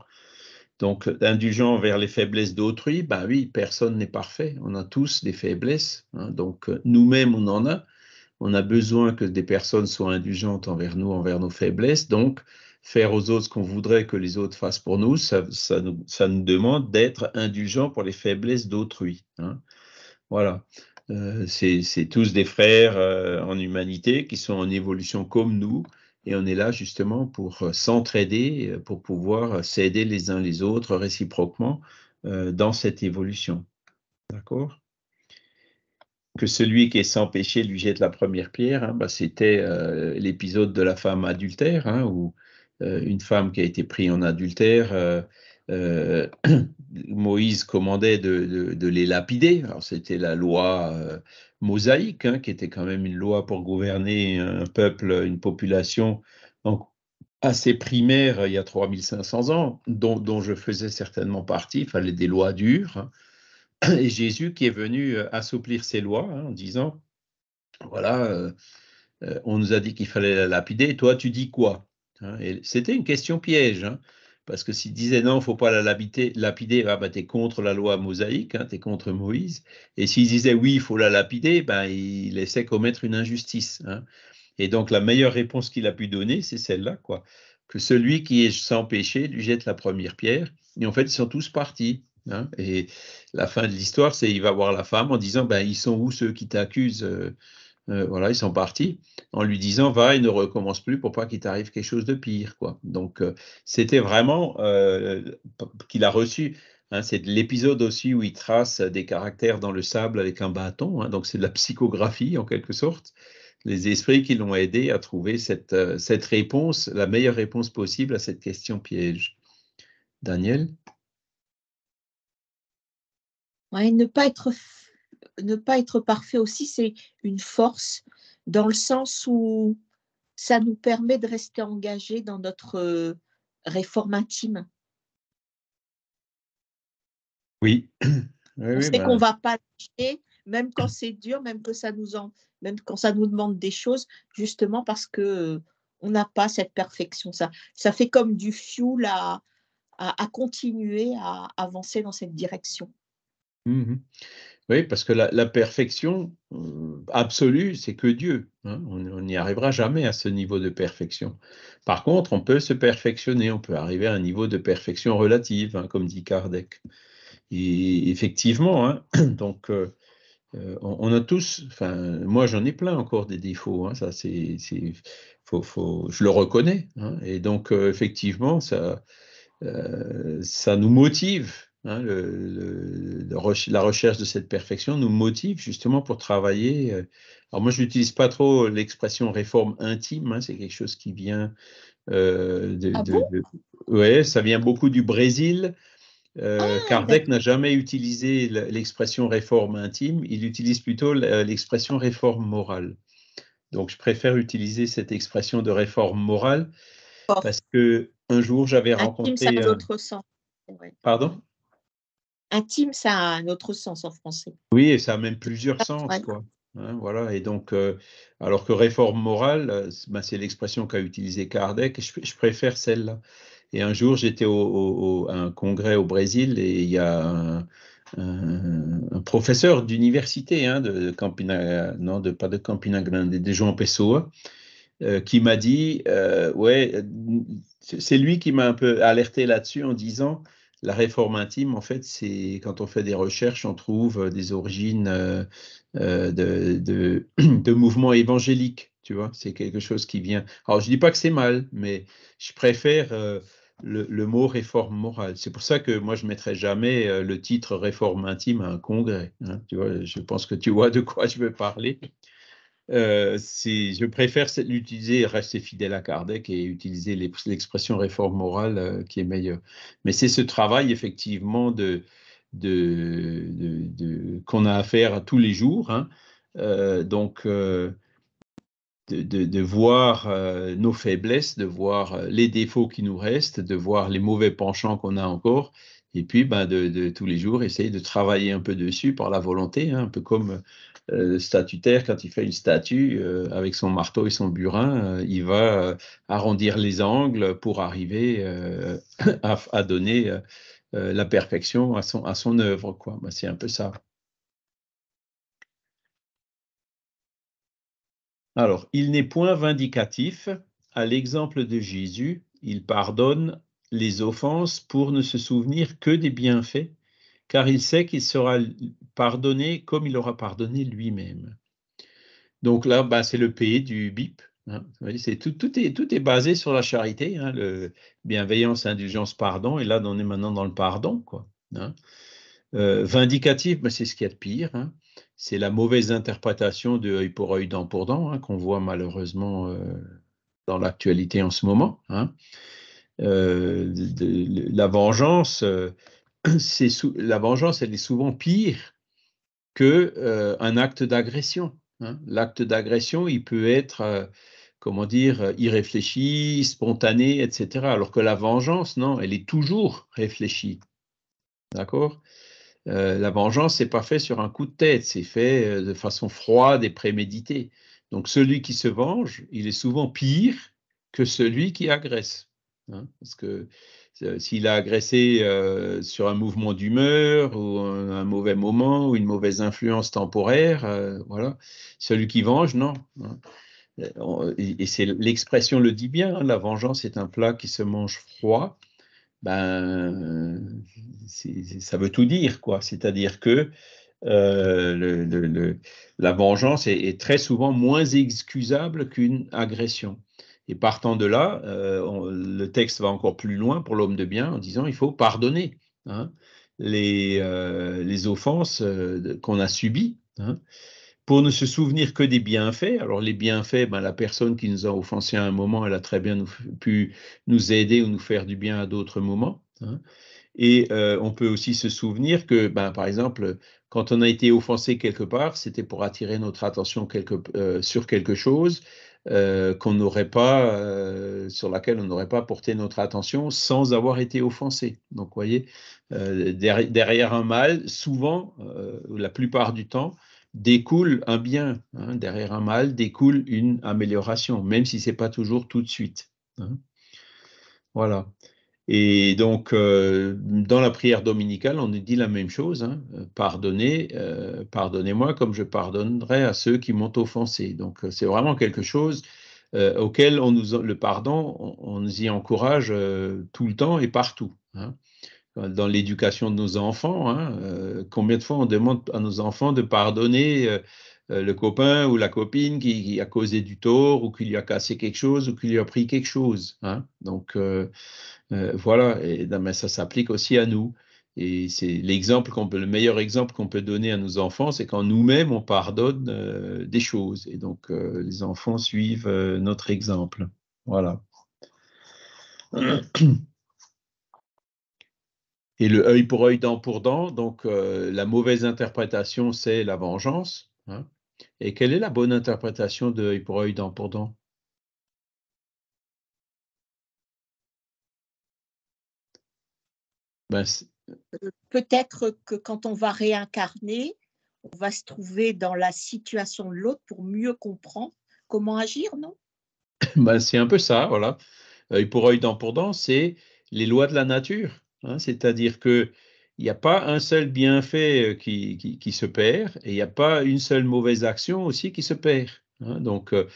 Donc, indulgent envers les faiblesses d'autrui, ben oui, personne n'est parfait, on a tous des faiblesses, hein, donc euh, nous-mêmes on en a, on a besoin que des personnes soient indulgentes envers nous, envers nos faiblesses, donc faire aux autres ce qu'on voudrait que les autres fassent pour nous, ça, ça, nous, demande d'être indulgents pour les faiblesses d'autrui. Hein. Voilà. Euh, c'est tous des frères euh, en humanité qui sont en évolution comme nous. Et on est là justement pour euh, s'entraider, pour pouvoir s'aider les uns les autres réciproquement dans cette évolution. D'accord que celui qui est sans péché lui jette la première pierre. Hein, bah, c'était l'épisode de la femme adultère, hein, où euh, une femme qui a été prise en adultère. Euh, euh, Moïse commandait de, les lapider. c'était la loi mosaïque, hein, qui était quand même une loi pour gouverner un peuple, une population assez primaire il y a 3500 ans, dont, je faisais certainement partie. Il fallait des lois dures. Et Jésus qui est venu assouplir ces lois hein, en disant, voilà, on nous a dit qu'il fallait la lapider, toi tu dis quoi Hein, c'était une question piège, hein, parce que s'il disait non, il ne faut pas la lapider, lapider ah bah, tu es contre la loi mosaïque, hein, tu es contre Moïse. Et s'il disait oui, il faut la lapider, ben, il commettre une injustice. Et donc la meilleure réponse qu'il a pu donner, c'est celle-là, quoi. Que celui qui est sans péché lui jette la première pierre. Et en fait, ils sont tous partis. et la fin de l'histoire, c'est il va voir la femme en disant ben, Ils sont où ceux qui t'accusent euh, euh, voilà, ils sont partis en lui disant va et ne recommence plus pour pas qu'il t'arrive quelque chose de pire. Quoi. Donc euh, c'était vraiment euh, qu'il a reçu. Hein, c'est l'épisode aussi où il trace des caractères dans le sable avec un bâton. Hein, donc c'est de la psychographie en quelque sorte. Les esprits qui l'ont aidé à trouver cette, cette réponse, la meilleure réponse possible à cette question piège. Daniel ne pas être ne pas être parfait aussi, c'est une force dans le sens où ça nous permet de rester engagés dans notre euh, réforme intime. Oui. oui bah qu'on ne va pas lâcher, même quand c'est dur, même, que ça nous en... même quand ça nous demande des choses, justement parce que euh, on n'a pas cette perfection. Ça, ça fait comme du fuel à continuer à avancer dans cette direction. Mmh oui, parce que la, perfection mmh, absolue, c'est que Dieu. Hein. On n'y arrivera jamais à ce niveau de perfection. Par contre, on peut se perfectionner, on peut arriver à un niveau de perfection relative, hein, comme dit Kardec. Et effectivement, hein, donc euh, euh, on, a tous, enfin moi j'en ai plein encore des défauts. ça, c'est, faut, faut, je le reconnais. et donc euh, effectivement, ça, ça nous motive Hein, le, la recherche de cette perfection nous motive justement pour travailler. Euh. Alors moi, je n'utilise pas trop l'expression réforme intime, hein, c'est quelque chose qui vient euh, ah de, ouais, ça vient beaucoup du Brésil. Euh, ah, Kardec n'a jamais utilisé l'expression réforme intime, il utilise plutôt l'expression réforme morale. Donc je préfère utiliser cette expression de réforme morale parce que un jour j'avais rencontré. Pardon Intime, ça a un autre sens en français. Oui, et ça a même plusieurs sens. Quoi. Hein, voilà. Et donc, euh, alors que réforme morale, euh, bah, c'est l'expression qu'a utilisée Kardec, je, préfère celle-là. Et un jour, j'étais au, à un congrès au Brésil et il y a un, professeur d'université, hein, de, Campina, non, de, pas de Campina Grande, de João Pessoa, euh, qui m'a dit, ouais, c'est lui qui m'a un peu alerté là-dessus en disant, la réforme intime, en fait, c'est quand on fait des recherches, on trouve euh, des origines euh, euh, de, de, mouvements évangéliques. Tu vois, c'est quelque chose qui vient. Alors, je dis pas que c'est mal, mais je préfère le, mot réforme morale. C'est pour ça que moi, je mettrai jamais le titre réforme intime à un congrès. Hein, tu vois, je pense que tu vois de quoi je veux parler. Euh, je préfère l'utiliser, rester fidèle à Kardec et utiliser l'expression réforme morale euh, qui est meilleure. Mais c'est ce travail effectivement de, de, de, qu'on a à faire tous les jours. Hein, euh, donc, de, voir nos faiblesses, de voir les défauts qui nous restent, de voir les mauvais penchants qu'on a encore, et puis ben, de, tous les jours essayer de travailler un peu dessus par la volonté, hein, un peu comme euh, statutaire, quand il fait une statue, euh, avec son marteau et son burin, euh, il va arrondir les angles pour arriver à, donner la perfection à son, à son œuvre. Quoi. Bah, c'est un peu ça. Alors, il n'est point vindicatif. À l'exemple de Jésus, il pardonne les offenses pour ne se souvenir que des bienfaits car il sait qu'il sera pardonné comme il aura pardonné lui-même. Donc là, bah, c'est le pays du BIP. Hein. tout, tout, est, tout, est, basé sur la charité, hein, le bienveillance, indulgence, pardon. Et là, on est maintenant dans le pardon. Quoi, hein. euh, vindicatif, mais bah, c'est ce qu'il y a de pire. Hein. C'est la mauvaise interprétation de œil pour œil, dent pour dent, qu'on voit malheureusement euh, dans l'actualité en ce moment. Euh, la vengeance, c'est la vengeance, elle est souvent pire que euh, un acte d'agression. Hein. L'acte d'agression, il peut être, euh, comment dire, irréfléchi, spontané, etc. Alors que la vengeance, non, elle est toujours réfléchie. D'accord euh, La vengeance, c'est pas fait sur un coup de tête, c'est fait de façon froide et préméditée. Donc celui qui se venge, il est souvent pire que celui qui agresse. Hein, parce que euh, s'il a agressé euh, sur un mouvement d'humeur ou un, mauvais moment ou une mauvaise influence temporaire, euh, voilà. Celui qui venge, non. Et c'est l'expression le dit bien. Hein, la vengeance est un plat qui se mange froid. Ben, ça veut tout dire, quoi. C'est-à-dire que la vengeance est, très souvent moins excusable qu'une agression. Et partant de là, euh, le texte va encore plus loin pour l'homme de bien en disant il faut pardonner hein, les, euh, les, offenses euh, qu'on a subies hein. pour ne se souvenir que des bienfaits. Alors les bienfaits, ben, la personne qui nous a offensés à un moment, elle a très bien pu nous aider ou nous faire du bien à d'autres moments. Hein. Et on peut aussi se souvenir que, ben, par exemple, quand on a été offensé quelque part, c'était pour attirer notre attention quelque, sur quelque chose. Euh, qu'on n'aurait pas, euh, sur laquelle on n'aurait pas porté notre attention sans avoir été offensé. Donc, vous voyez, euh, derrière, un mal, souvent, la plupart du temps, découle un bien. Hein. derrière un mal découle une amélioration, même si ce n'est pas toujours tout de suite. Hein. Voilà. Et donc, euh, dans la prière dominicale, on nous dit la même chose. Hein. Euh, pardonnez, euh, pardonnez-moi comme je pardonnerai à ceux qui m'ont offensé. Donc, c'est vraiment quelque chose auquel on nous, le pardon, on, nous y encourage tout le temps et partout. Hein. Dans l'éducation de nos enfants, hein, combien de fois on demande à nos enfants de pardonner euh, le copain ou la copine qui, a causé du tort ou qui lui a cassé quelque chose ou qui lui a pris quelque chose. Hein. Donc euh, euh, voilà, mais ça s'applique aussi à nous. Et c'est l'exemple qu'on peut, le meilleur exemple qu'on peut donner à nos enfants, c'est quand nous-mêmes on pardonne des choses. Et donc les enfants suivent notre exemple. Voilà. Et le œil pour œil, dent pour dent, donc la mauvaise interprétation, c'est la vengeance. Et quelle est la bonne interprétation de œil pour œil, dent pour dent Peut-être que quand on va réincarner, on va se trouver dans la situation de l'autre pour mieux comprendre comment agir, non ben, C'est un peu ça, voilà. Œil pour œil, dent pour dent, c'est les lois de la nature. Hein. C'est-à-dire que il n'y a pas un seul bienfait euh, qui, qui, se perd et il n'y a pas une seule mauvaise action aussi qui se perd. Hein. Donc, euh,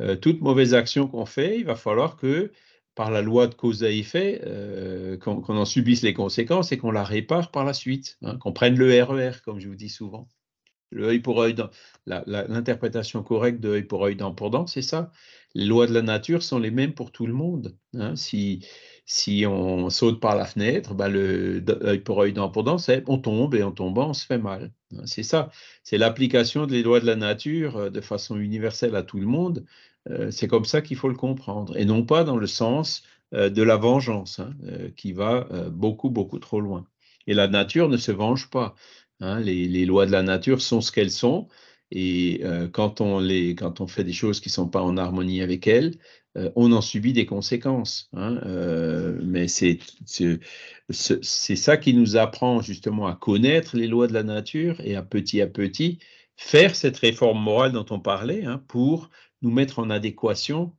euh, toute mauvaise action qu'on fait, il va falloir que, par la loi de cause à effet, qu'on en subisse les conséquences et qu'on la répare par la suite, hein, qu'on prenne le RER, e comme je vous dis souvent. l'interprétation correcte de œil pour œil, dent pour dent, c'est ça. Les lois de la nature sont les mêmes pour tout le monde. Hein. Si, si on saute par la fenêtre, ben le œil euh, pour œil, dent pour dent, on tombe et en tombant, on se fait mal. Hein, c'est ça. C'est l'application des lois de la nature euh, de façon universelle à tout le monde. Euh, c'est comme ça qu'il faut le comprendre et non pas dans le sens de la vengeance hein, qui va beaucoup, beaucoup trop loin. Et la nature ne se venge pas. Hein. les, lois de la nature sont ce qu'elles sont. Et euh, quand, on les, quand on fait des choses qui ne sont pas en harmonie avec elles, euh, on en subit des conséquences. Hein, euh, mais c'est ça qui nous apprend justement à connaître les lois de la nature et à petit à petit faire cette réforme morale dont on parlait hein, pour nous mettre en adéquation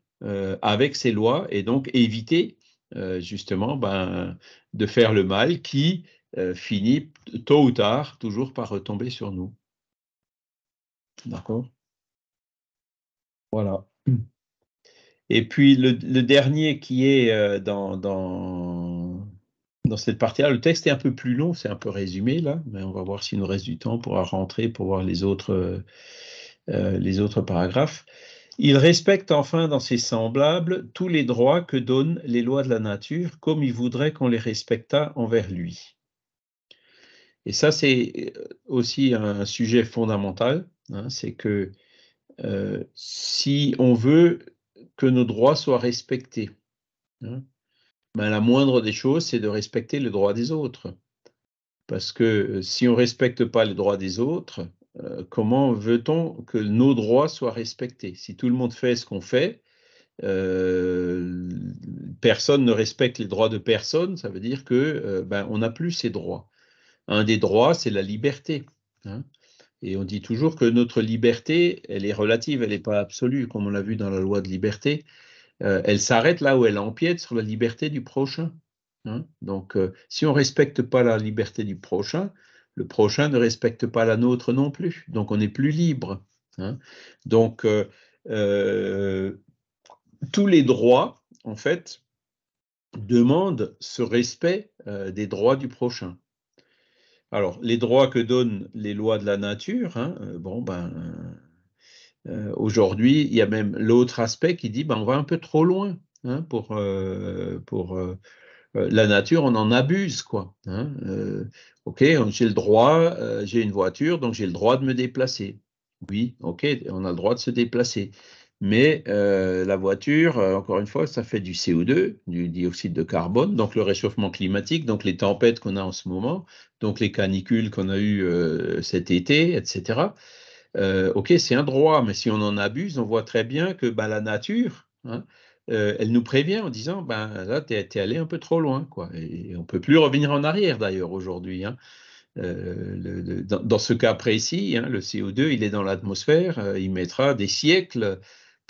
avec ces lois et donc éviter justement ben, de faire le mal qui finit tôt ou tard toujours par retomber sur nous. D'accord. Voilà. Et puis le, dernier qui est euh, dans, cette partie-là, le texte est un peu plus long, c'est un peu résumé là, mais on va voir s'il nous reste du temps pour rentrer, pour voir les autres, euh, euh, les autres paragraphes. Il respecte enfin dans ses semblables tous les droits que donnent les lois de la nature, comme il voudrait qu'on les respectât envers lui. Et ça, c'est aussi un sujet fondamental Hein, c'est que euh, si on veut que nos droits soient respectés, hein, ben, la moindre des choses, c'est de respecter les droits des autres. Parce que euh, si on ne respecte pas les droits des autres, euh, comment veut-on que nos droits soient respectés Si tout le monde fait ce qu'on fait, personne ne respecte les droits de personne, ça veut dire que ben, on n'a plus ces droits. Un des droits, c'est la liberté. Hein. Et on dit toujours que notre liberté, elle est relative, elle n'est pas absolue, comme on l'a vu dans la loi de liberté. Euh, elle s'arrête là où elle empiète sur la liberté du prochain. Hein. Donc, euh, si on ne respecte pas la liberté du prochain, le prochain ne respecte pas la nôtre non plus. Donc, on n'est plus libre. Hein. Donc, euh, tous les droits, en fait, demandent ce respect des droits du prochain. Alors, les droits que donnent les lois de la nature, hein, euh, bon, ben, euh, euh, aujourd'hui, il y a même l'autre aspect qui dit, ben, on va un peu trop loin hein, pour, la nature, on en abuse, quoi. Hein, ok, j'ai le droit, j'ai une voiture, donc j'ai le droit de me déplacer. Oui, ok, on a le droit de se déplacer. Mais euh, la voiture, euh, encore une fois, ça fait du CO2, du dioxyde de carbone, donc le réchauffement climatique, donc les tempêtes qu'on a en ce moment, donc les canicules qu'on a eues euh, cet été, etc. ok, c'est un droit, mais si on en abuse, on voit très bien que bah, la nature, hein, elle nous prévient en disant, ben, là, tu es, allé un peu trop loin, quoi. Et, on ne peut plus revenir en arrière, d'ailleurs, aujourd'hui. Hein. dans, ce cas précis, hein, le CO2, il est dans l'atmosphère, il mettra des siècles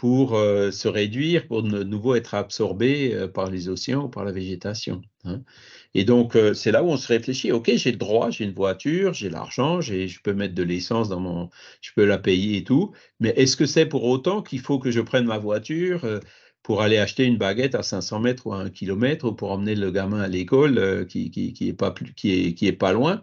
pour euh, se réduire, pour de nouveau être absorbé euh, par les océans ou par la végétation. Hein. Et donc, euh, c'est là où on se réfléchit, OK, j'ai le droit, j'ai une voiture, j'ai l'argent, je peux mettre de l'essence dans mon... Je peux la payer et tout, mais est-ce que c'est pour autant qu'il faut que je prenne ma voiture pour aller acheter une baguette à 500 mètres ou à 1 km ou pour emmener le gamin à l'école qui, qui, est pas qui, qui est pas loin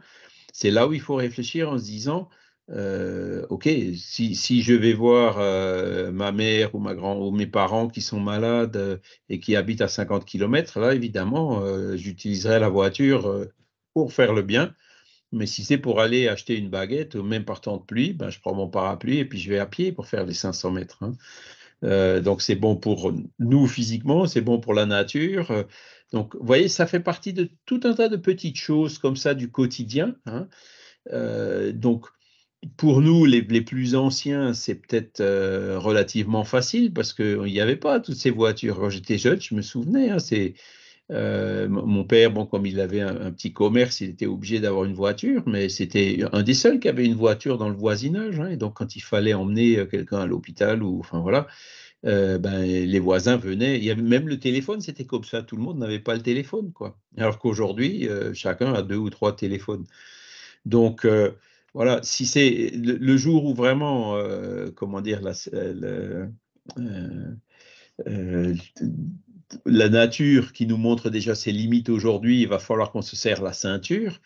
C'est là où il faut réfléchir en se disant, euh, ok, si, si, je vais voir euh, ma mère ou, ma grand, ou mes parents qui sont malades euh, et qui habitent à 50 km, là, évidemment, j'utiliserai la voiture pour faire le bien. Mais si c'est pour aller acheter une baguette, ou même par temps de pluie, ben, je prends mon parapluie et puis je vais à pied pour faire les 500 mètres. Hein. donc c'est bon pour nous physiquement, c'est bon pour la nature. Donc vous voyez, ça fait partie de tout un tas de petites choses comme ça du quotidien. Hein. donc pour nous, les, plus anciens, c'est peut-être euh, relativement facile parce qu'il n'y avait pas toutes ces voitures. Quand j'étais jeune, je me souvenais. Hein, c'est, euh, mon père, bon, comme il avait un, petit commerce, il était obligé d'avoir une voiture, mais c'était un des seuls qui avait une voiture dans le voisinage. Hein, et donc, quand il fallait emmener euh, quelqu'un à l'hôpital ou, enfin voilà, ben, les voisins venaient. Il y avait même le téléphone, c'était comme ça. Tout le monde n'avait pas le téléphone, quoi. Alors qu'aujourd'hui, chacun a deux ou trois téléphones. Donc voilà, si c'est le, jour où vraiment, euh, comment dire, euh, euh, la, nature qui nous montre déjà ses limites aujourd'hui, il va falloir qu'on se serre la ceinture.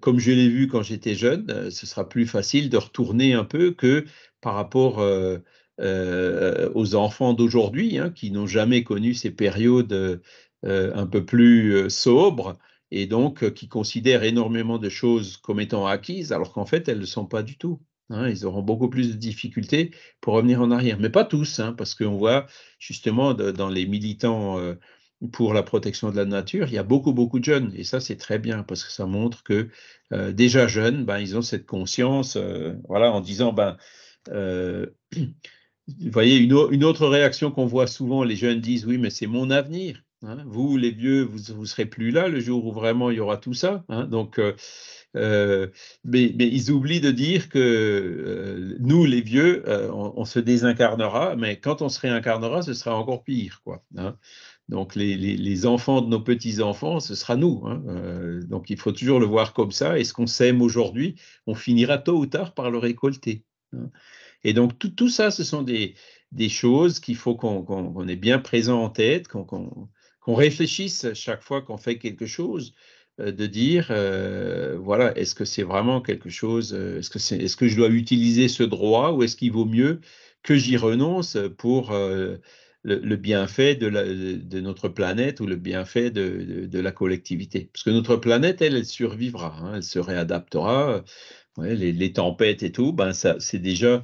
Comme je l'ai vu quand j'étais jeune, ce sera plus facile de retourner un peu que par rapport aux enfants d'aujourd'hui, hein, qui n'ont jamais connu ces périodes un peu plus sobres et donc euh, qui considèrent énormément de choses comme étant acquises, alors qu'en fait, elles ne le sont pas du tout. Hein. ils auront beaucoup plus de difficultés pour revenir en arrière, mais pas tous, hein, parce qu'on voit justement dans les militants euh, pour la protection de la nature, il y a beaucoup, beaucoup de jeunes, et ça c'est très bien, parce que ça montre que euh, déjà jeunes, ben, ils ont cette conscience, voilà, en disant, ben, vous voyez, une autre réaction qu'on voit souvent, les jeunes disent, oui, mais c'est mon avenir. Hein. Vous, les vieux, vous ne serez plus là le jour où vraiment il y aura tout ça. Hein. Donc, euh, euh, mais, ils oublient de dire que euh, nous, les vieux, on, se désincarnera, mais quand on se réincarnera, ce sera encore pire. Quoi, hein. Donc les, enfants de nos petits-enfants, ce sera nous. donc il faut toujours le voir comme ça. Et ce qu'on sème aujourd'hui, on finira tôt ou tard par le récolter. Et donc tout, ça, ce sont des, choses qu'il faut qu'on ait bien présent en tête, qu'on qu'on réfléchisse chaque fois qu'on fait quelque chose, euh, de dire, euh, voilà, est-ce que c'est vraiment quelque chose, euh, est-ce que, est, que, je dois utiliser ce droit ou est-ce qu'il vaut mieux que j'y renonce pour le, bienfait de, notre planète ou le bienfait de, la collectivité Parce que notre planète, elle, survivra, hein, elle se réadaptera. les, tempêtes et tout, ben ça, c'est déjà,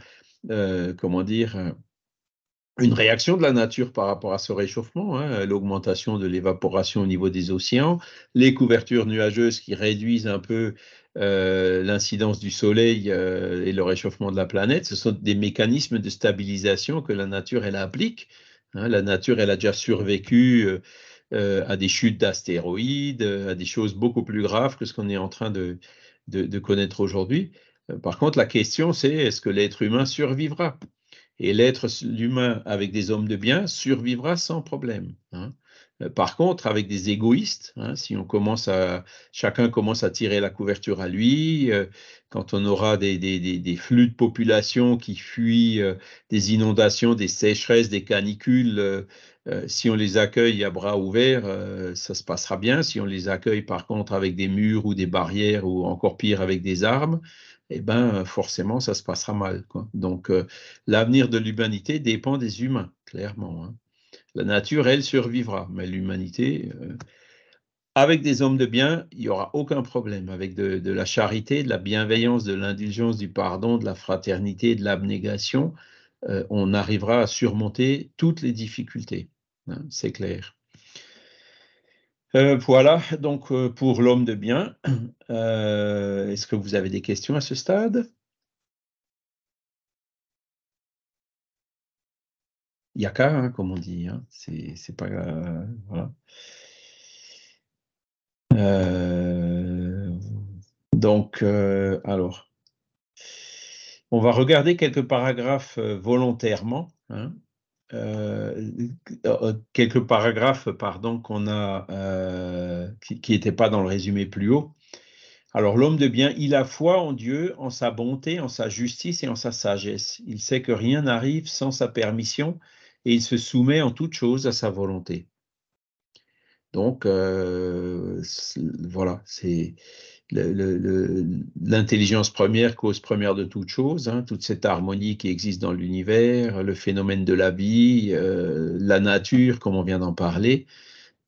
comment dire, une réaction de la nature par rapport à ce réchauffement, hein, l'augmentation de l'évaporation au niveau des océans, les couvertures nuageuses qui réduisent un peu euh, l'incidence du soleil euh, et le réchauffement de la planète. Ce sont des mécanismes de stabilisation que la nature, elle applique. Hein. la nature, elle a déjà survécu. Euh, à des chutes d'astéroïdes, à des choses beaucoup plus graves que ce qu'on est en train de connaître aujourd'hui. Par contre, la question, c'est est-ce que l'être humain survivra et l'être humain avec des hommes de bien survivra sans problème. Hein. Euh, par contre, avec des égoïstes, hein, si on commence à, chacun commence à tirer la couverture à lui, euh, quand on aura des, des, des, flux de population qui fuient euh, des inondations, des sécheresses, des canicules, si on les accueille à bras ouverts, ça se passera bien. Si on les accueille par contre avec des murs ou des barrières ou encore pire avec des armes, eh ben, forcément, ça se passera mal. Donc, euh, l'avenir de l'humanité dépend des humains, clairement. Hein. La nature, elle, survivra, mais l'humanité, euh, avec des hommes de bien, il n'y aura aucun problème. Avec de, la charité, de la bienveillance, de l'indulgence, du pardon, de la fraternité, de l'abnégation, euh, on arrivera à surmonter toutes les difficultés. Hein, c'est clair. Euh, voilà, donc euh, pour l'homme de bien, euh, est-ce que vous avez des questions à ce stade Yaka, hein, comme on dit, hein, c'est pas. voilà. donc, alors, on va regarder quelques paragraphes volontairement. Hein. Euh, euh, quelques paragraphes pardon, qu'on a, euh, qui n'étaient pas dans le résumé plus haut. Alors l'homme de bien, il a foi en Dieu, en sa bonté, en sa justice et en sa sagesse. Il sait que rien n'arrive sans sa permission et il se soumet en toute chose à sa volonté. Donc voilà, c'est l'intelligence première, cause première de toute chose, hein, toute cette harmonie qui existe dans l'univers, le phénomène de la vie, euh, la nature, comme on vient d'en parler,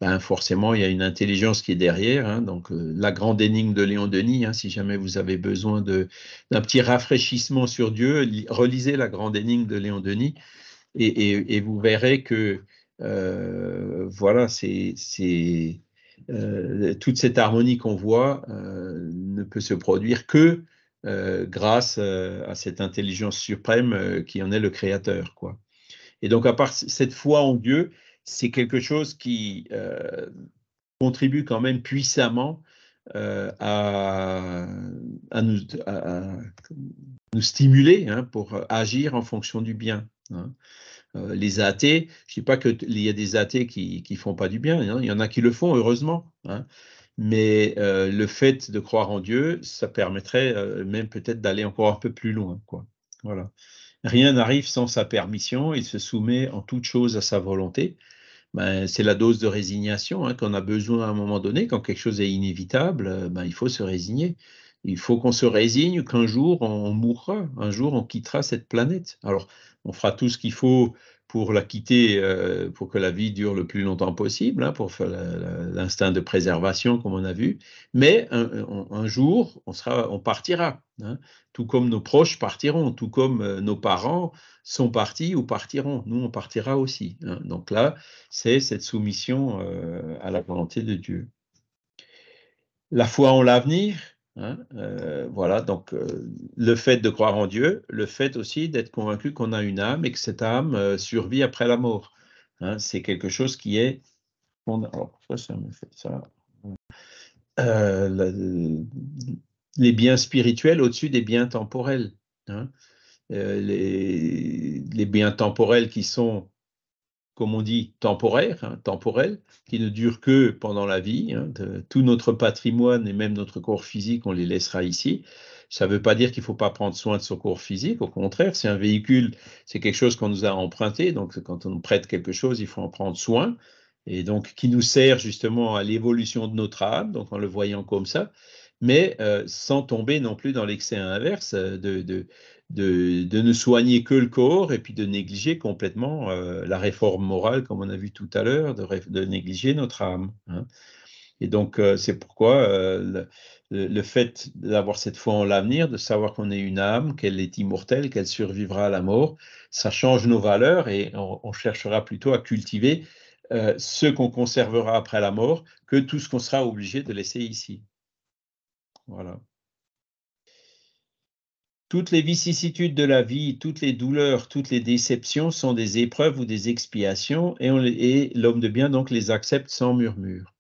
ben, forcément, il y a une intelligence qui est derrière. Hein. donc, euh, la grande énigme de Léon Denis, hein, si jamais vous avez besoin d'un petit rafraîchissement sur Dieu, relisez la grande énigme de Léon Denis et, vous verrez que, euh, voilà, c'est euh, toute cette harmonie qu'on voit euh, ne peut se produire que euh, grâce à cette intelligence suprême qui en est le créateur. Quoi. Et donc, à part cette foi en Dieu, c'est quelque chose qui contribue quand même puissamment à, nous, stimuler hein, pour agir en fonction du bien. Hein. Euh, les athées, je ne dis pas qu'il y a des athées qui ne font pas du bien, hein, il y en a qui le font, heureusement. Hein. mais euh, le fait de croire en Dieu, ça permettrait euh, même peut-être d'aller encore un peu plus loin. Voilà. Rien n'arrive sans sa permission, il se soumet en toute chose à sa volonté. Ben, c'est la dose de résignation hein, qu'on a besoin à un moment donné. Quand quelque chose est inévitable, ben, il faut se résigner il faut qu'on se résigne qu'un jour on mourra, un jour on quittera cette planète. Alors, on fera tout ce qu'il faut pour la quitter, euh, pour que la vie dure le plus longtemps possible, hein, pour faire l'instinct de préservation, comme on a vu. Mais un, jour, on, sera, on partira, hein. tout comme nos proches partiront, tout comme euh, nos parents sont partis ou partiront. Nous, on partira aussi. Hein. Donc là, c'est cette soumission euh, à la volonté de Dieu. La foi en l'avenir, Hein euh, voilà, donc euh, le fait de croire en Dieu, le fait aussi d'être convaincu qu'on a une âme et que cette âme euh, survit après la mort. Hein, c'est quelque chose qui est. les biens spirituels au-dessus des biens temporels. Hein, les, biens temporels qui sont comme on dit, temporaire, hein, temporel, qui ne dure que pendant la vie. Hein, tout notre patrimoine et même notre corps physique, on les laissera ici. Ça ne veut pas dire qu'il ne faut pas prendre soin de son corps physique. Au contraire, c'est un véhicule, c'est quelque chose qu'on nous a emprunté. Donc, quand on nous prête quelque chose, il faut en prendre soin. Et donc, qui nous sert justement à l'évolution de notre âme, donc en le voyant comme ça, mais euh, sans tomber non plus dans l'excès inverse euh, de, de, ne soigner que le corps et puis de négliger complètement euh, la réforme morale, comme on a vu tout à l'heure, de, négliger notre âme. Hein. Et donc, euh, c'est pourquoi euh, le, fait d'avoir cette foi en l'avenir, de savoir qu'on est une âme, qu'elle est immortelle, qu'elle survivra à la mort, ça change nos valeurs et on cherchera plutôt à cultiver ce qu'on conservera après la mort que tout ce qu'on sera obligé de laisser ici. Voilà. Toutes les vicissitudes de la vie, toutes les douleurs, toutes les déceptions sont des épreuves ou des expiations et, l'homme de bien donc les accepte sans murmure.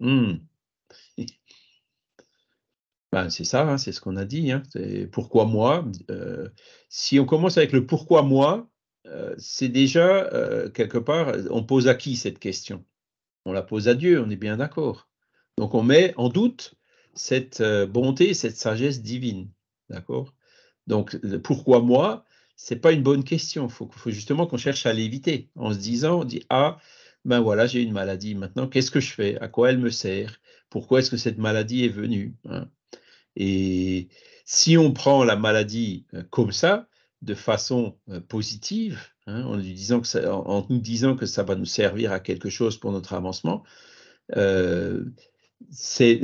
Hmm. Ben, c'est ça, hein, c'est ce qu'on a dit. Hein. pourquoi moi euh, Si on commence avec le pourquoi moi, euh, c'est déjà euh, quelque part, on pose à qui cette question On la pose à Dieu, on est bien d'accord. Donc on met en doute cette bonté, cette sagesse divine. D'accord Donc, pourquoi moi C'est pas une bonne question. Il faut, justement qu'on cherche à l'éviter en se disant, on dit, ah, ben voilà, j'ai une maladie maintenant, qu'est-ce que je fais À quoi elle me sert Pourquoi est-ce que cette maladie est venue hein Et si on prend la maladie euh, comme ça, de façon euh, positive, hein, en, lui disant que en, nous disant que ça va nous servir à quelque chose pour notre avancement, euh, c'est,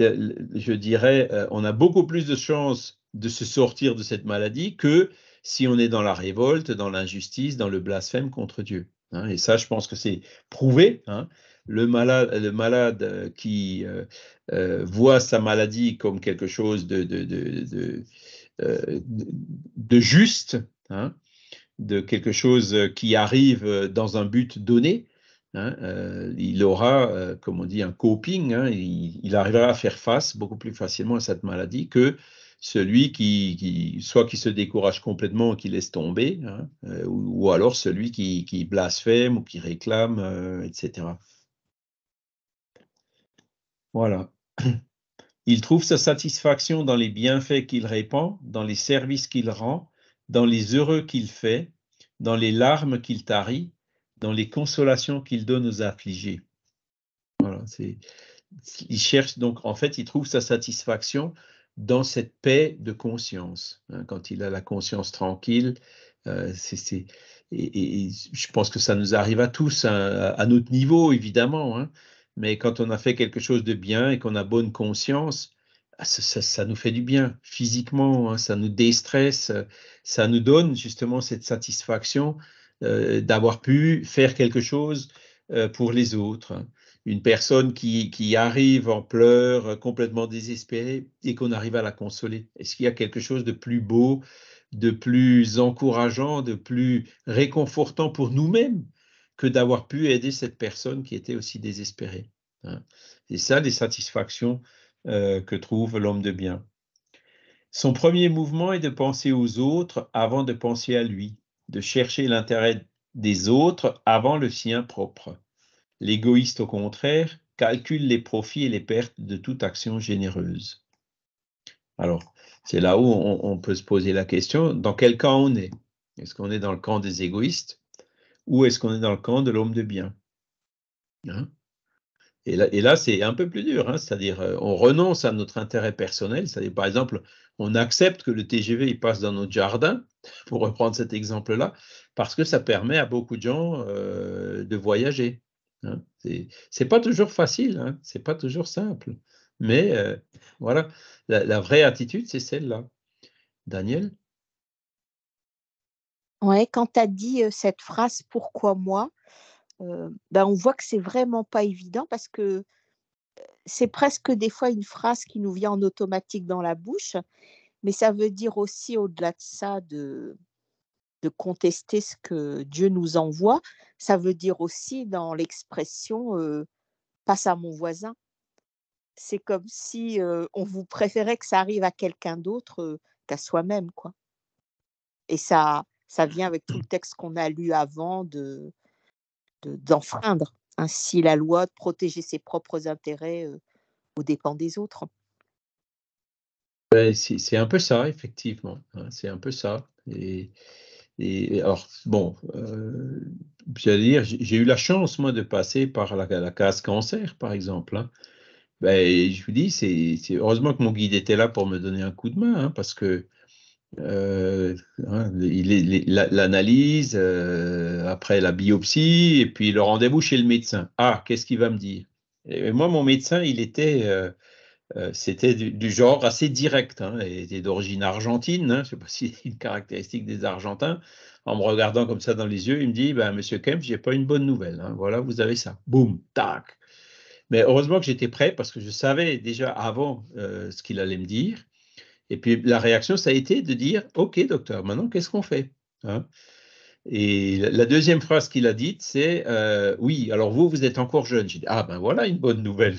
je dirais, on a beaucoup plus de chances de se sortir de cette maladie que si on est dans la révolte, dans l'injustice, dans le blasphème contre Dieu. Hein. et ça, je pense que c'est prouvé. Hein. Le, malade, euh, qui euh, euh, voit sa maladie comme quelque chose de, juste, hein, de quelque chose qui arrive dans un but donné, il aura, comme on dit, un coping, il, arrivera à faire face beaucoup plus facilement à cette maladie que celui qui, soit qui se décourage complètement, qui laisse tomber, hein, euh, ou, alors celui qui, blasphème ou qui réclame, euh, etc. Voilà. Il trouve sa satisfaction dans les bienfaits qu'il répand, dans les services qu'il rend, dans les heureux qu'il fait, dans les larmes qu'il tarit, dans les consolations qu'il donne aux affligés. Voilà, il cherche donc, en fait, il trouve sa satisfaction dans cette paix de conscience. Hein, quand il a la conscience tranquille, euh, et, je pense que ça nous arrive à tous, hein, à notre niveau évidemment, hein. mais quand on a fait quelque chose de bien et qu'on a bonne conscience, ah, ça, nous fait du bien physiquement, ça nous déstresse, euh, ça nous donne justement cette satisfaction euh, d'avoir pu faire quelque chose pour les autres une personne qui, arrive en pleurs, euh, complètement désespérée, et qu'on arrive à la consoler. Est-ce qu'il y a quelque chose de plus beau, de plus encourageant, de plus réconfortant pour nous-mêmes que d'avoir pu aider cette personne qui était aussi désespérée hein? C'est ça les satisfactions euh, que trouve l'homme de bien. Son premier mouvement est de penser aux autres avant de penser à lui, de chercher l'intérêt des autres avant le sien propre. L'égoïste, au contraire, calcule les profits et les pertes de toute action généreuse. Alors, c'est là où on, peut se poser la question, dans quel camp on est Est-ce qu'on est dans le camp des égoïstes ou est-ce qu'on est dans le camp de l'homme de bien hein? et là, c'est un peu plus dur, hein, c'est-à-dire euh, on renonce à notre intérêt personnel, c'est-à-dire par exemple, on accepte que le TGV passe dans notre jardin, pour reprendre cet exemple-là, parce que ça permet à beaucoup de gens euh, de voyager. Hein. Ce C'est pas toujours facile, hein. c'est pas toujours simple. Mais euh, voilà, la, vraie attitude, c'est celle-là. Daniel Ouais, quand tu as dit euh, cette phrase pourquoi moi, euh, ben on voit que c'est vraiment pas évident parce que c'est presque des fois une phrase qui nous vient en automatique dans la bouche, mais ça veut dire aussi au-delà de ça de de contester ce que Dieu nous envoie, ça veut dire aussi dans l'expression euh, passe à mon voisin. C'est comme si euh, on vous préférait que ça arrive à quelqu'un d'autre euh, qu'à soi-même, quoi. Et ça, ça vient avec tout le texte qu'on a lu avant de d'enfreindre ainsi la loi, de protéger ses propres intérêts aux dépens des autres. C'est un peu ça, effectivement. Hein, c'est un peu ça. Et et alors, bon, euh, dire, j'ai eu la chance, moi, de passer par la, la case cancer, par exemple. Hein. Ben, je vous dis, c'est, heureusement que mon guide était là pour me donner un coup de main, hein, parce que euh, hein, l'analyse, euh, après la biopsie, et puis le rendez-vous chez le médecin. Ah, qu'est-ce qu'il va me dire moi, mon médecin, il était euh, euh, c'était du, genre assez direct. il hein, et était d'origine argentine. Hein. je ne sais pas si c'est une caractéristique des Argentins. En me regardant comme ça dans les yeux, il me dit ben, Monsieur je j'ai pas une bonne nouvelle. Hein. voilà, vous avez ça. Boum, tac. Mais heureusement que j'étais prêt parce que je savais déjà avant euh, ce qu'il allait me dire. Et puis la réaction, ça a été de dire Ok, docteur, maintenant, qu'est-ce qu'on fait et la deuxième phrase qu'il a dite, c'est euh, Oui, alors vous, vous êtes encore jeune. J'ai dit Ah ben voilà une bonne nouvelle.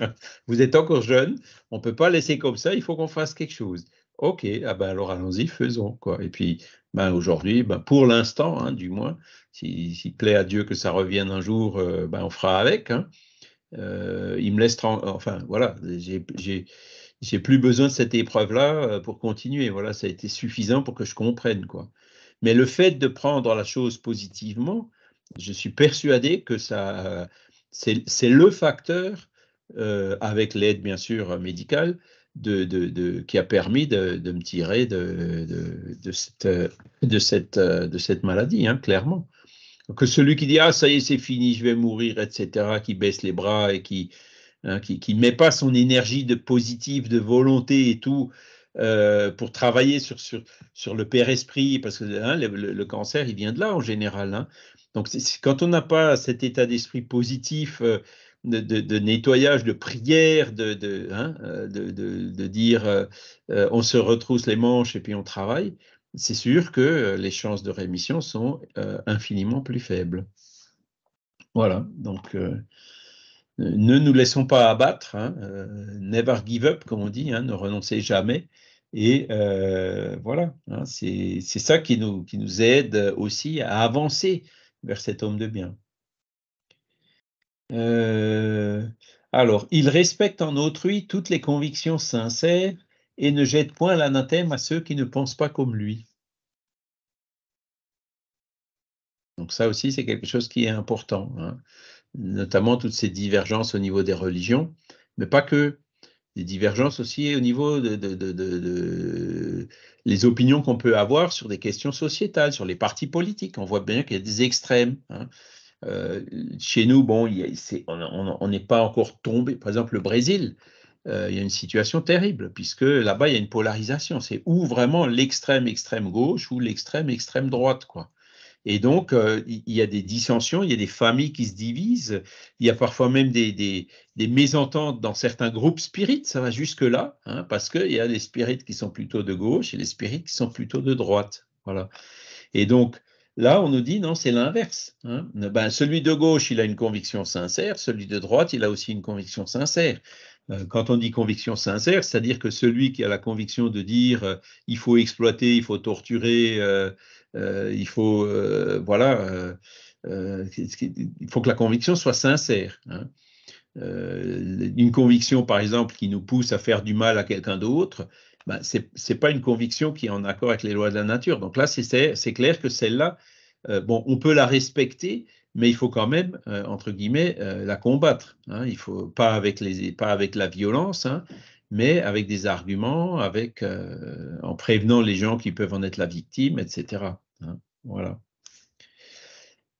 Vous êtes encore jeune, on ne peut pas laisser comme ça, il faut qu'on fasse quelque chose. OK, ah ben alors allons-y, faisons. Quoi. Et puis, ben aujourd'hui, ben pour l'instant, hein, du moins, s'il si plaît à Dieu que ça revienne un jour, euh, ben on fera avec. Hein. Euh, il me laisse Enfin, voilà, j'ai plus besoin de cette épreuve-là euh, pour continuer. Voilà, ça a été suffisant pour que je comprenne. quoi. Mais le fait de prendre la chose positivement, je suis persuadé que ça, c'est le facteur euh, avec l'aide bien sûr médicale, de, qui a permis de, me tirer de, cette, de, cette, euh, euh, de cette maladie, hein, clairement. Que celui qui dit Ah, ça y est, c'est fini, je vais mourir, etc., qui baisse les bras et qui ne hein, qui, met pas son énergie de positive, de volonté et tout, pour travailler sur, sur, le père-esprit, parce que hein, le, cancer, il vient de là en général. Donc, quand on n'a pas cet état d'esprit positif, de, nettoyage, de prière, de, de, hein, euh, de dire euh, euh, on se retrousse les manches et puis on travaille, c'est sûr que les chances de rémission sont infiniment plus faibles. Voilà, donc ne nous laissons pas abattre, hein, never give up, comme on dit, hein, ne renoncez jamais. Et voilà, c'est ça qui nous, qui nous aide aussi à avancer vers cet homme de bien. Euh, alors, il respecte en autrui toutes les convictions sincères et ne jette point l'anathème à ceux qui ne pensent pas comme lui. Donc ça aussi, c'est quelque chose qui est important, hein. notamment toutes ces divergences au niveau des religions, mais pas que. Des divergences aussi au niveau de, les opinions qu'on peut avoir sur des questions sociétales, sur les partis politiques. On voit bien qu'il y a des extrêmes. Hein. Euh, chez nous, bon, on n'est pas encore tombé. Par exemple, le Brésil, euh, il y a une situation terrible, puisque là-bas, il y a une polarisation. C'est ou vraiment l'extrême extrême gauche ou l'extrême extrême droite, quoi. Et donc, euh, il y a des dissensions, il y a des familles qui se divisent, il y a parfois même des, des, mésententes dans certains groupes spirites, ça va jusque-là, hein, parce qu'il y a des spirites qui sont plutôt de gauche et les spirites qui sont plutôt de droite. Voilà. Et donc, Là, on nous dit non, c'est l'inverse. Hein. Ben, celui de gauche, il a une conviction sincère, celui de droite, il a aussi une conviction sincère. Euh, quand on dit conviction sincère, c'est-à-dire que celui qui a la conviction de dire euh, il faut exploiter, il faut torturer, euh, il faut voilà, il faut que la conviction soit sincère. Hein. une conviction, par exemple, qui nous pousse à faire du mal à quelqu'un d'autre, bah, ce n'est pas une conviction qui est en accord avec les lois de la nature. Donc là, c'est clair que celle-là, euh, bon, on peut la respecter, mais il faut quand même, euh, entre guillemets, euh, la combattre. Hein. Il faut pas avec, les, pas avec la violence, hein, mais avec des arguments, avec, en prévenant les gens qui peuvent en être la victime, etc. Hein. Voilà.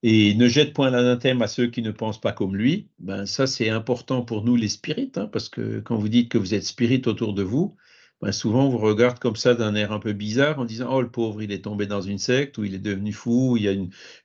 Et ne jette point l'anathème à ceux qui ne pensent pas comme lui. Ben, ça, c'est important pour nous, les spirites, hein, parce que quand vous dites que vous êtes spirites autour de vous, bah, souvent on vous regarde comme ça d'un air un peu bizarre en disant oh le pauvre il est tombé dans une secte ou il est devenu fou, ou il y a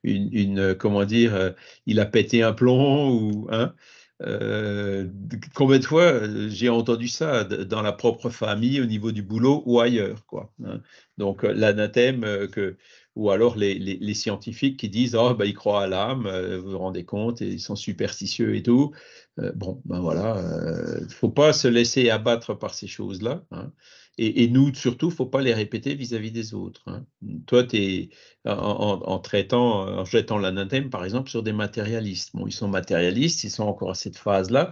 une, euh, comment dire, euh, il a pété un plomb ou hein. euh, combien de fois j'ai entendu ça dans la propre famille, au niveau du boulot ou ailleurs, quoi. Hein. Donc l'anathème que ou alors les, scientifiques qui disent oh ben, bah, ils croient à l'âme, vous vous rendez compte, ils sont superstitieux et tout. Euh, bon, ben voilà, il euh, ne faut pas se laisser abattre par ces choses-là. Hein. Et, nous, surtout, faut pas les répéter vis-à-vis des autres. Hein. Toi, es, en, traitant, en jetant l'anathème, par exemple, sur des matérialistes. Bon, ils sont matérialistes, ils sont encore à cette phase-là.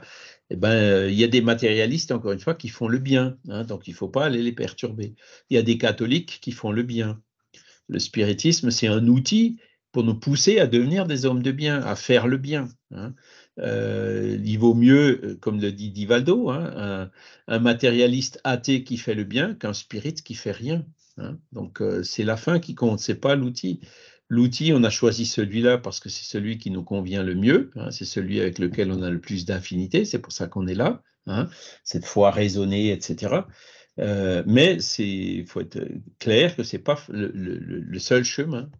Eh ben, il y a des matérialistes, encore une fois, qui font le bien. Hein. donc, il ne faut pas aller les perturber. Il y a des catholiques qui font le bien. Le spiritisme, c'est un outil pour nous pousser à devenir des hommes de bien, à faire le bien. Hein. Euh, il vaut mieux, euh, comme le dit Divaldo, hein, un, matérialiste athée qui fait le bien qu'un spirit qui fait rien. Hein. Donc euh, c'est la fin qui compte, c'est pas l'outil. L'outil, on a choisi celui-là parce que c'est celui qui nous convient le mieux, hein. c'est celui avec lequel on a le plus d'infinité, c'est pour ça qu'on est là, cette foi raisonnée, etc. mais il faut être clair que ce n'est pas le, seul chemin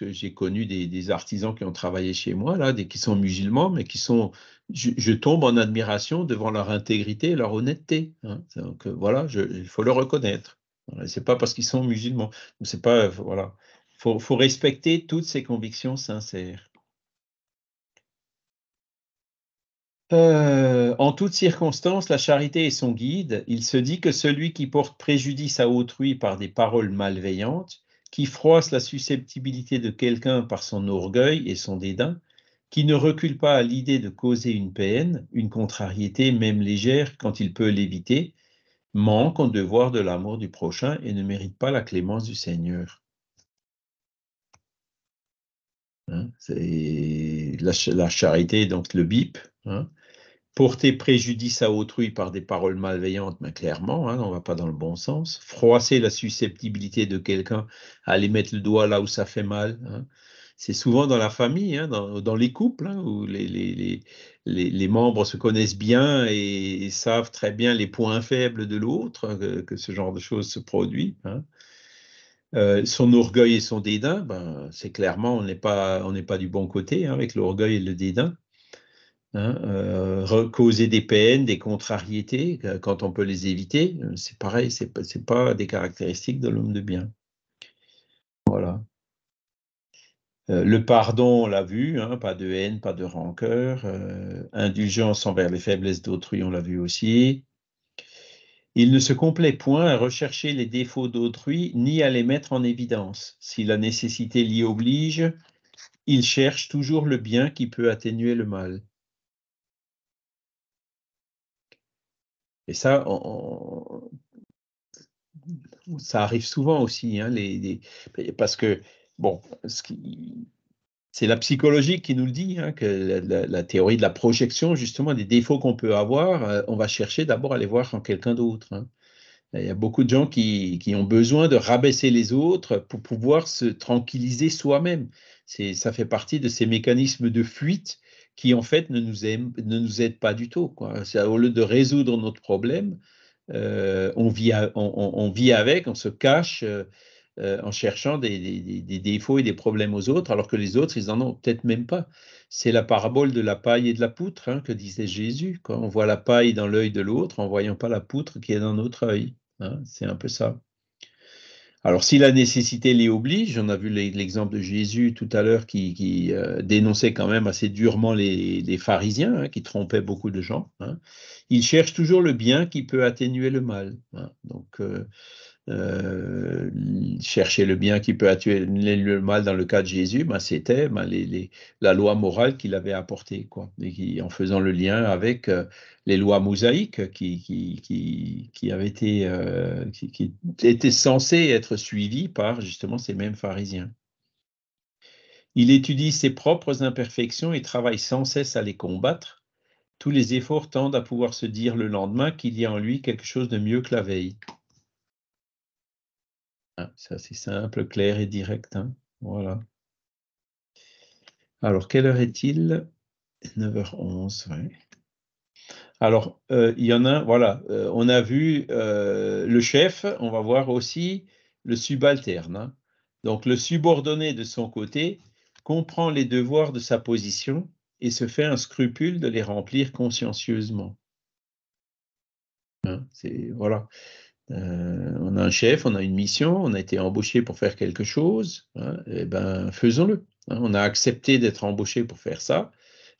j'ai connu des, artisans qui ont travaillé chez moi, qui sont musulmans, mais qui sont. Je, tombe en admiration devant leur intégrité et leur honnêteté. Hein. Donc euh, voilà, il faut le reconnaître. Ce c'est pas parce qu'ils sont musulmans. C'est euh, Faut, respecter toutes ces convictions sincères. Euh, en toutes circonstances, la charité est son guide. Il se dit que celui qui porte préjudice à autrui par des paroles malveillantes qui froisse la susceptibilité de quelqu'un par son orgueil et son dédain, qui ne recule pas à l'idée de causer une peine, une contrariété même légère quand il peut l'éviter, manque en devoir de l'amour du prochain et ne mérite pas la clémence du Seigneur. Hein, c'est la, charité, donc le bip. Hein porter préjudice à autrui par des paroles malveillantes, mais ben, clairement, hein, on ne va pas dans le bon sens, froisser la susceptibilité de quelqu'un, aller mettre le doigt là où ça fait mal. Hein. C'est souvent dans la famille, hein, dans, les couples, où les, membres se connaissent bien et, savent très bien les points faibles de l'autre, que, ce genre de choses se produit. Euh, son orgueil et son dédain, ben, c'est clairement, on n'est pas du bon côté avec l'orgueil et le dédain Hein, euh, causer des peines, des contrariétés, euh, quand on peut les éviter, euh, c'est pareil, ce n'est pas, des caractéristiques de l'homme de bien. Voilà. le pardon, on l'a vu, hein, pas de haine, pas de rancœur. indulgence envers les faiblesses d'autrui, on l'a vu aussi. Il ne se complaît point à rechercher les défauts d'autrui ni à les mettre en évidence. Si la nécessité l'y oblige, il cherche toujours le bien qui peut atténuer le mal. Et ça, ça arrive souvent aussi, hein, les, parce que, bon, ce qui, c'est la psychologie qui nous le dit, hein, que la, théorie de la projection, justement, des défauts qu'on peut avoir, euh, on va chercher d'abord à les voir en quelqu'un d'autre. Hein. Il y a beaucoup de gens qui, qui, ont besoin de rabaisser les autres pour pouvoir se tranquilliser soi-même. C'est, ça fait partie de ces mécanismes de fuite qui en fait ne nous, aiment, ne nous aident pas du tout. Au lieu de résoudre notre problème, euh, on, vit on, vit avec, on se cache euh, euh, en cherchant des, défauts et des problèmes aux autres, alors que les autres, ils n'en ont peut-être même pas. C'est la parabole de la paille et de la poutre hein, que disait Jésus. Quand On voit la paille dans l'œil de l'autre en voyant pas la poutre qui est dans notre œil. Hein. C'est un peu ça. Alors si la nécessité les oblige, on a vu l'exemple de Jésus tout à l'heure qui, euh, dénonçait quand même assez durement les, pharisiens, hein, qui trompaient beaucoup de gens, hein. ils cherchent toujours le bien qui peut atténuer le mal. Hein. Donc euh, euh, chercher le bien qui peut attuer le mal dans le cas de Jésus, ben c'était ben la loi morale qu'il avait apportée, quoi, et en faisant le lien avec euh, les lois mosaïques qui, qui, qui, avaient été, euh, qui, qui étaient censées être suivies par justement ces mêmes pharisiens. Il étudie ses propres imperfections et travaille sans cesse à les combattre. Tous les efforts tendent à pouvoir se dire le lendemain qu'il y a en lui quelque chose de mieux que la veille. Ah, c'est simple, clair et direct. Hein. voilà. Alors, quelle heure est-il 9h11, Alors, euh, il y en a, voilà, euh, on a vu euh, le chef, on va voir aussi le subalterne. Hein. Donc, le subordonné de son côté comprend les devoirs de sa position et se fait un scrupule de les remplir consciencieusement. Hein, voilà. Euh, on a un chef, on a une mission, on a été embauché pour faire quelque chose, hein, eh ben faisons-le. Hein. on a accepté d'être embauché pour faire ça.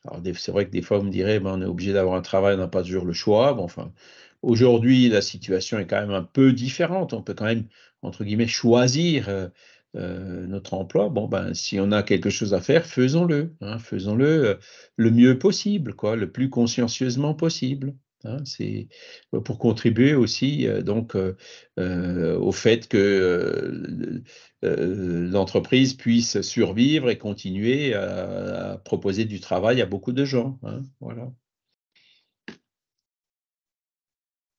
Alors c'est vrai que des fois on me dirait, ben, on est obligé d'avoir un travail, on n'a pas toujours le choix. enfin, aujourd'hui la situation est quand même un peu différente. On peut quand même entre guillemets choisir euh, euh, notre emploi. Bon, ben si on a quelque chose à faire, faisons-le, hein, faisons-le le mieux possible, quoi, le plus consciencieusement possible. Hein, c'est bah, pour contribuer aussi donc au fait que l'entreprise puisse survivre et continuer à, proposer du travail à beaucoup de gens. Hein, voilà.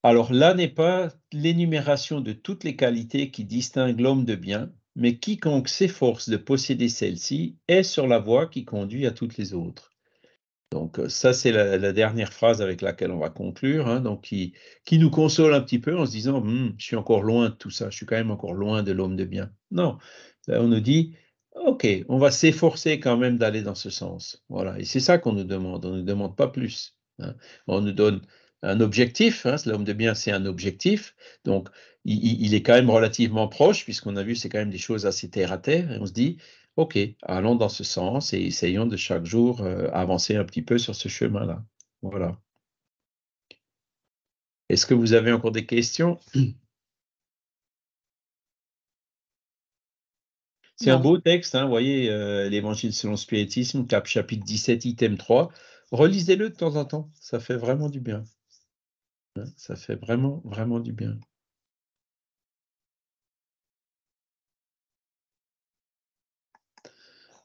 Alors là n'est pas l'énumération de toutes les qualités qui distinguent l'homme de bien, mais quiconque s'efforce de posséder celle-ci est sur la voie qui conduit à toutes les autres. Donc euh, ça, c'est la, dernière phrase avec laquelle on va conclure, hein. donc qui, qui, nous console un petit peu en se disant, hmm, je suis encore loin de tout ça, je suis quand même encore loin de l'homme de bien. Non, on nous dit, ok, on va s'efforcer quand même d'aller dans ce sens. Voilà, et c'est ça qu'on nous demande, on ne nous demande pas plus. Hein. On nous donne un objectif, hein. l'homme de bien, c'est un objectif, donc il, il, est quand même relativement proche, puisqu'on a vu, c'est quand même des choses assez terre à terre, et on se dit, OK, allons dans ce sens et essayons de chaque jour euh, avancer un petit peu sur ce chemin-là. Voilà. Est-ce que vous avez encore des questions C'est un beau texte, vous hein, voyez, euh, l'Évangile selon le spiritisme, cap chapitre 17, item 3. Relisez-le de temps en temps, ça fait vraiment du bien. Hein, ça fait vraiment, vraiment du bien.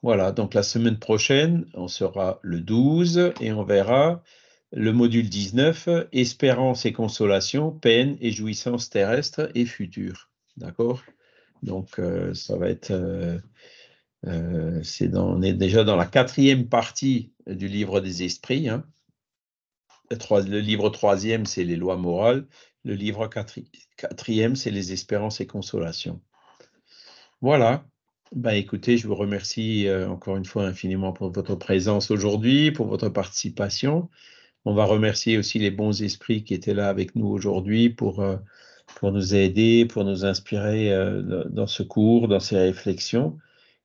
Voilà, donc la semaine prochaine, on sera le 12 et on verra le module 19, espérance et consolation, peine et jouissance terrestre et future. D'accord Donc, euh, ça va être... Euh, euh on est déjà dans la quatrième partie du livre des esprits. Hein. Le, livre troisième, c'est les lois morales. Le livre quatrième, c'est les espérances et consolations. Voilà. Ben écoutez, je vous remercie euh, encore une fois infiniment pour votre présence aujourd'hui, pour votre participation. On va remercier aussi les bons esprits qui étaient là avec nous aujourd'hui pour, euh, pour nous aider, pour nous inspirer euh, dans ce cours, dans ces réflexions,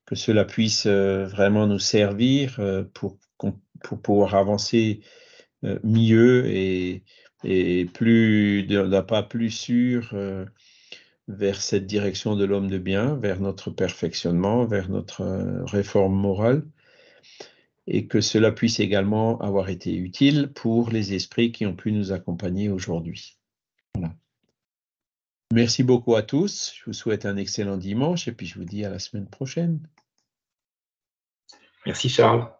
que cela puisse vraiment nous servir pour, pour pouvoir avancer mieux et, et plus d'un pas plus sûr vers cette direction de l'homme de bien, vers notre perfectionnement, vers notre euh, réforme morale, et que cela puisse également avoir été utile pour les esprits qui ont pu nous accompagner aujourd'hui. Merci beaucoup à tous. Je vous souhaite un excellent dimanche et puis je vous dis à la semaine prochaine. Merci Charles.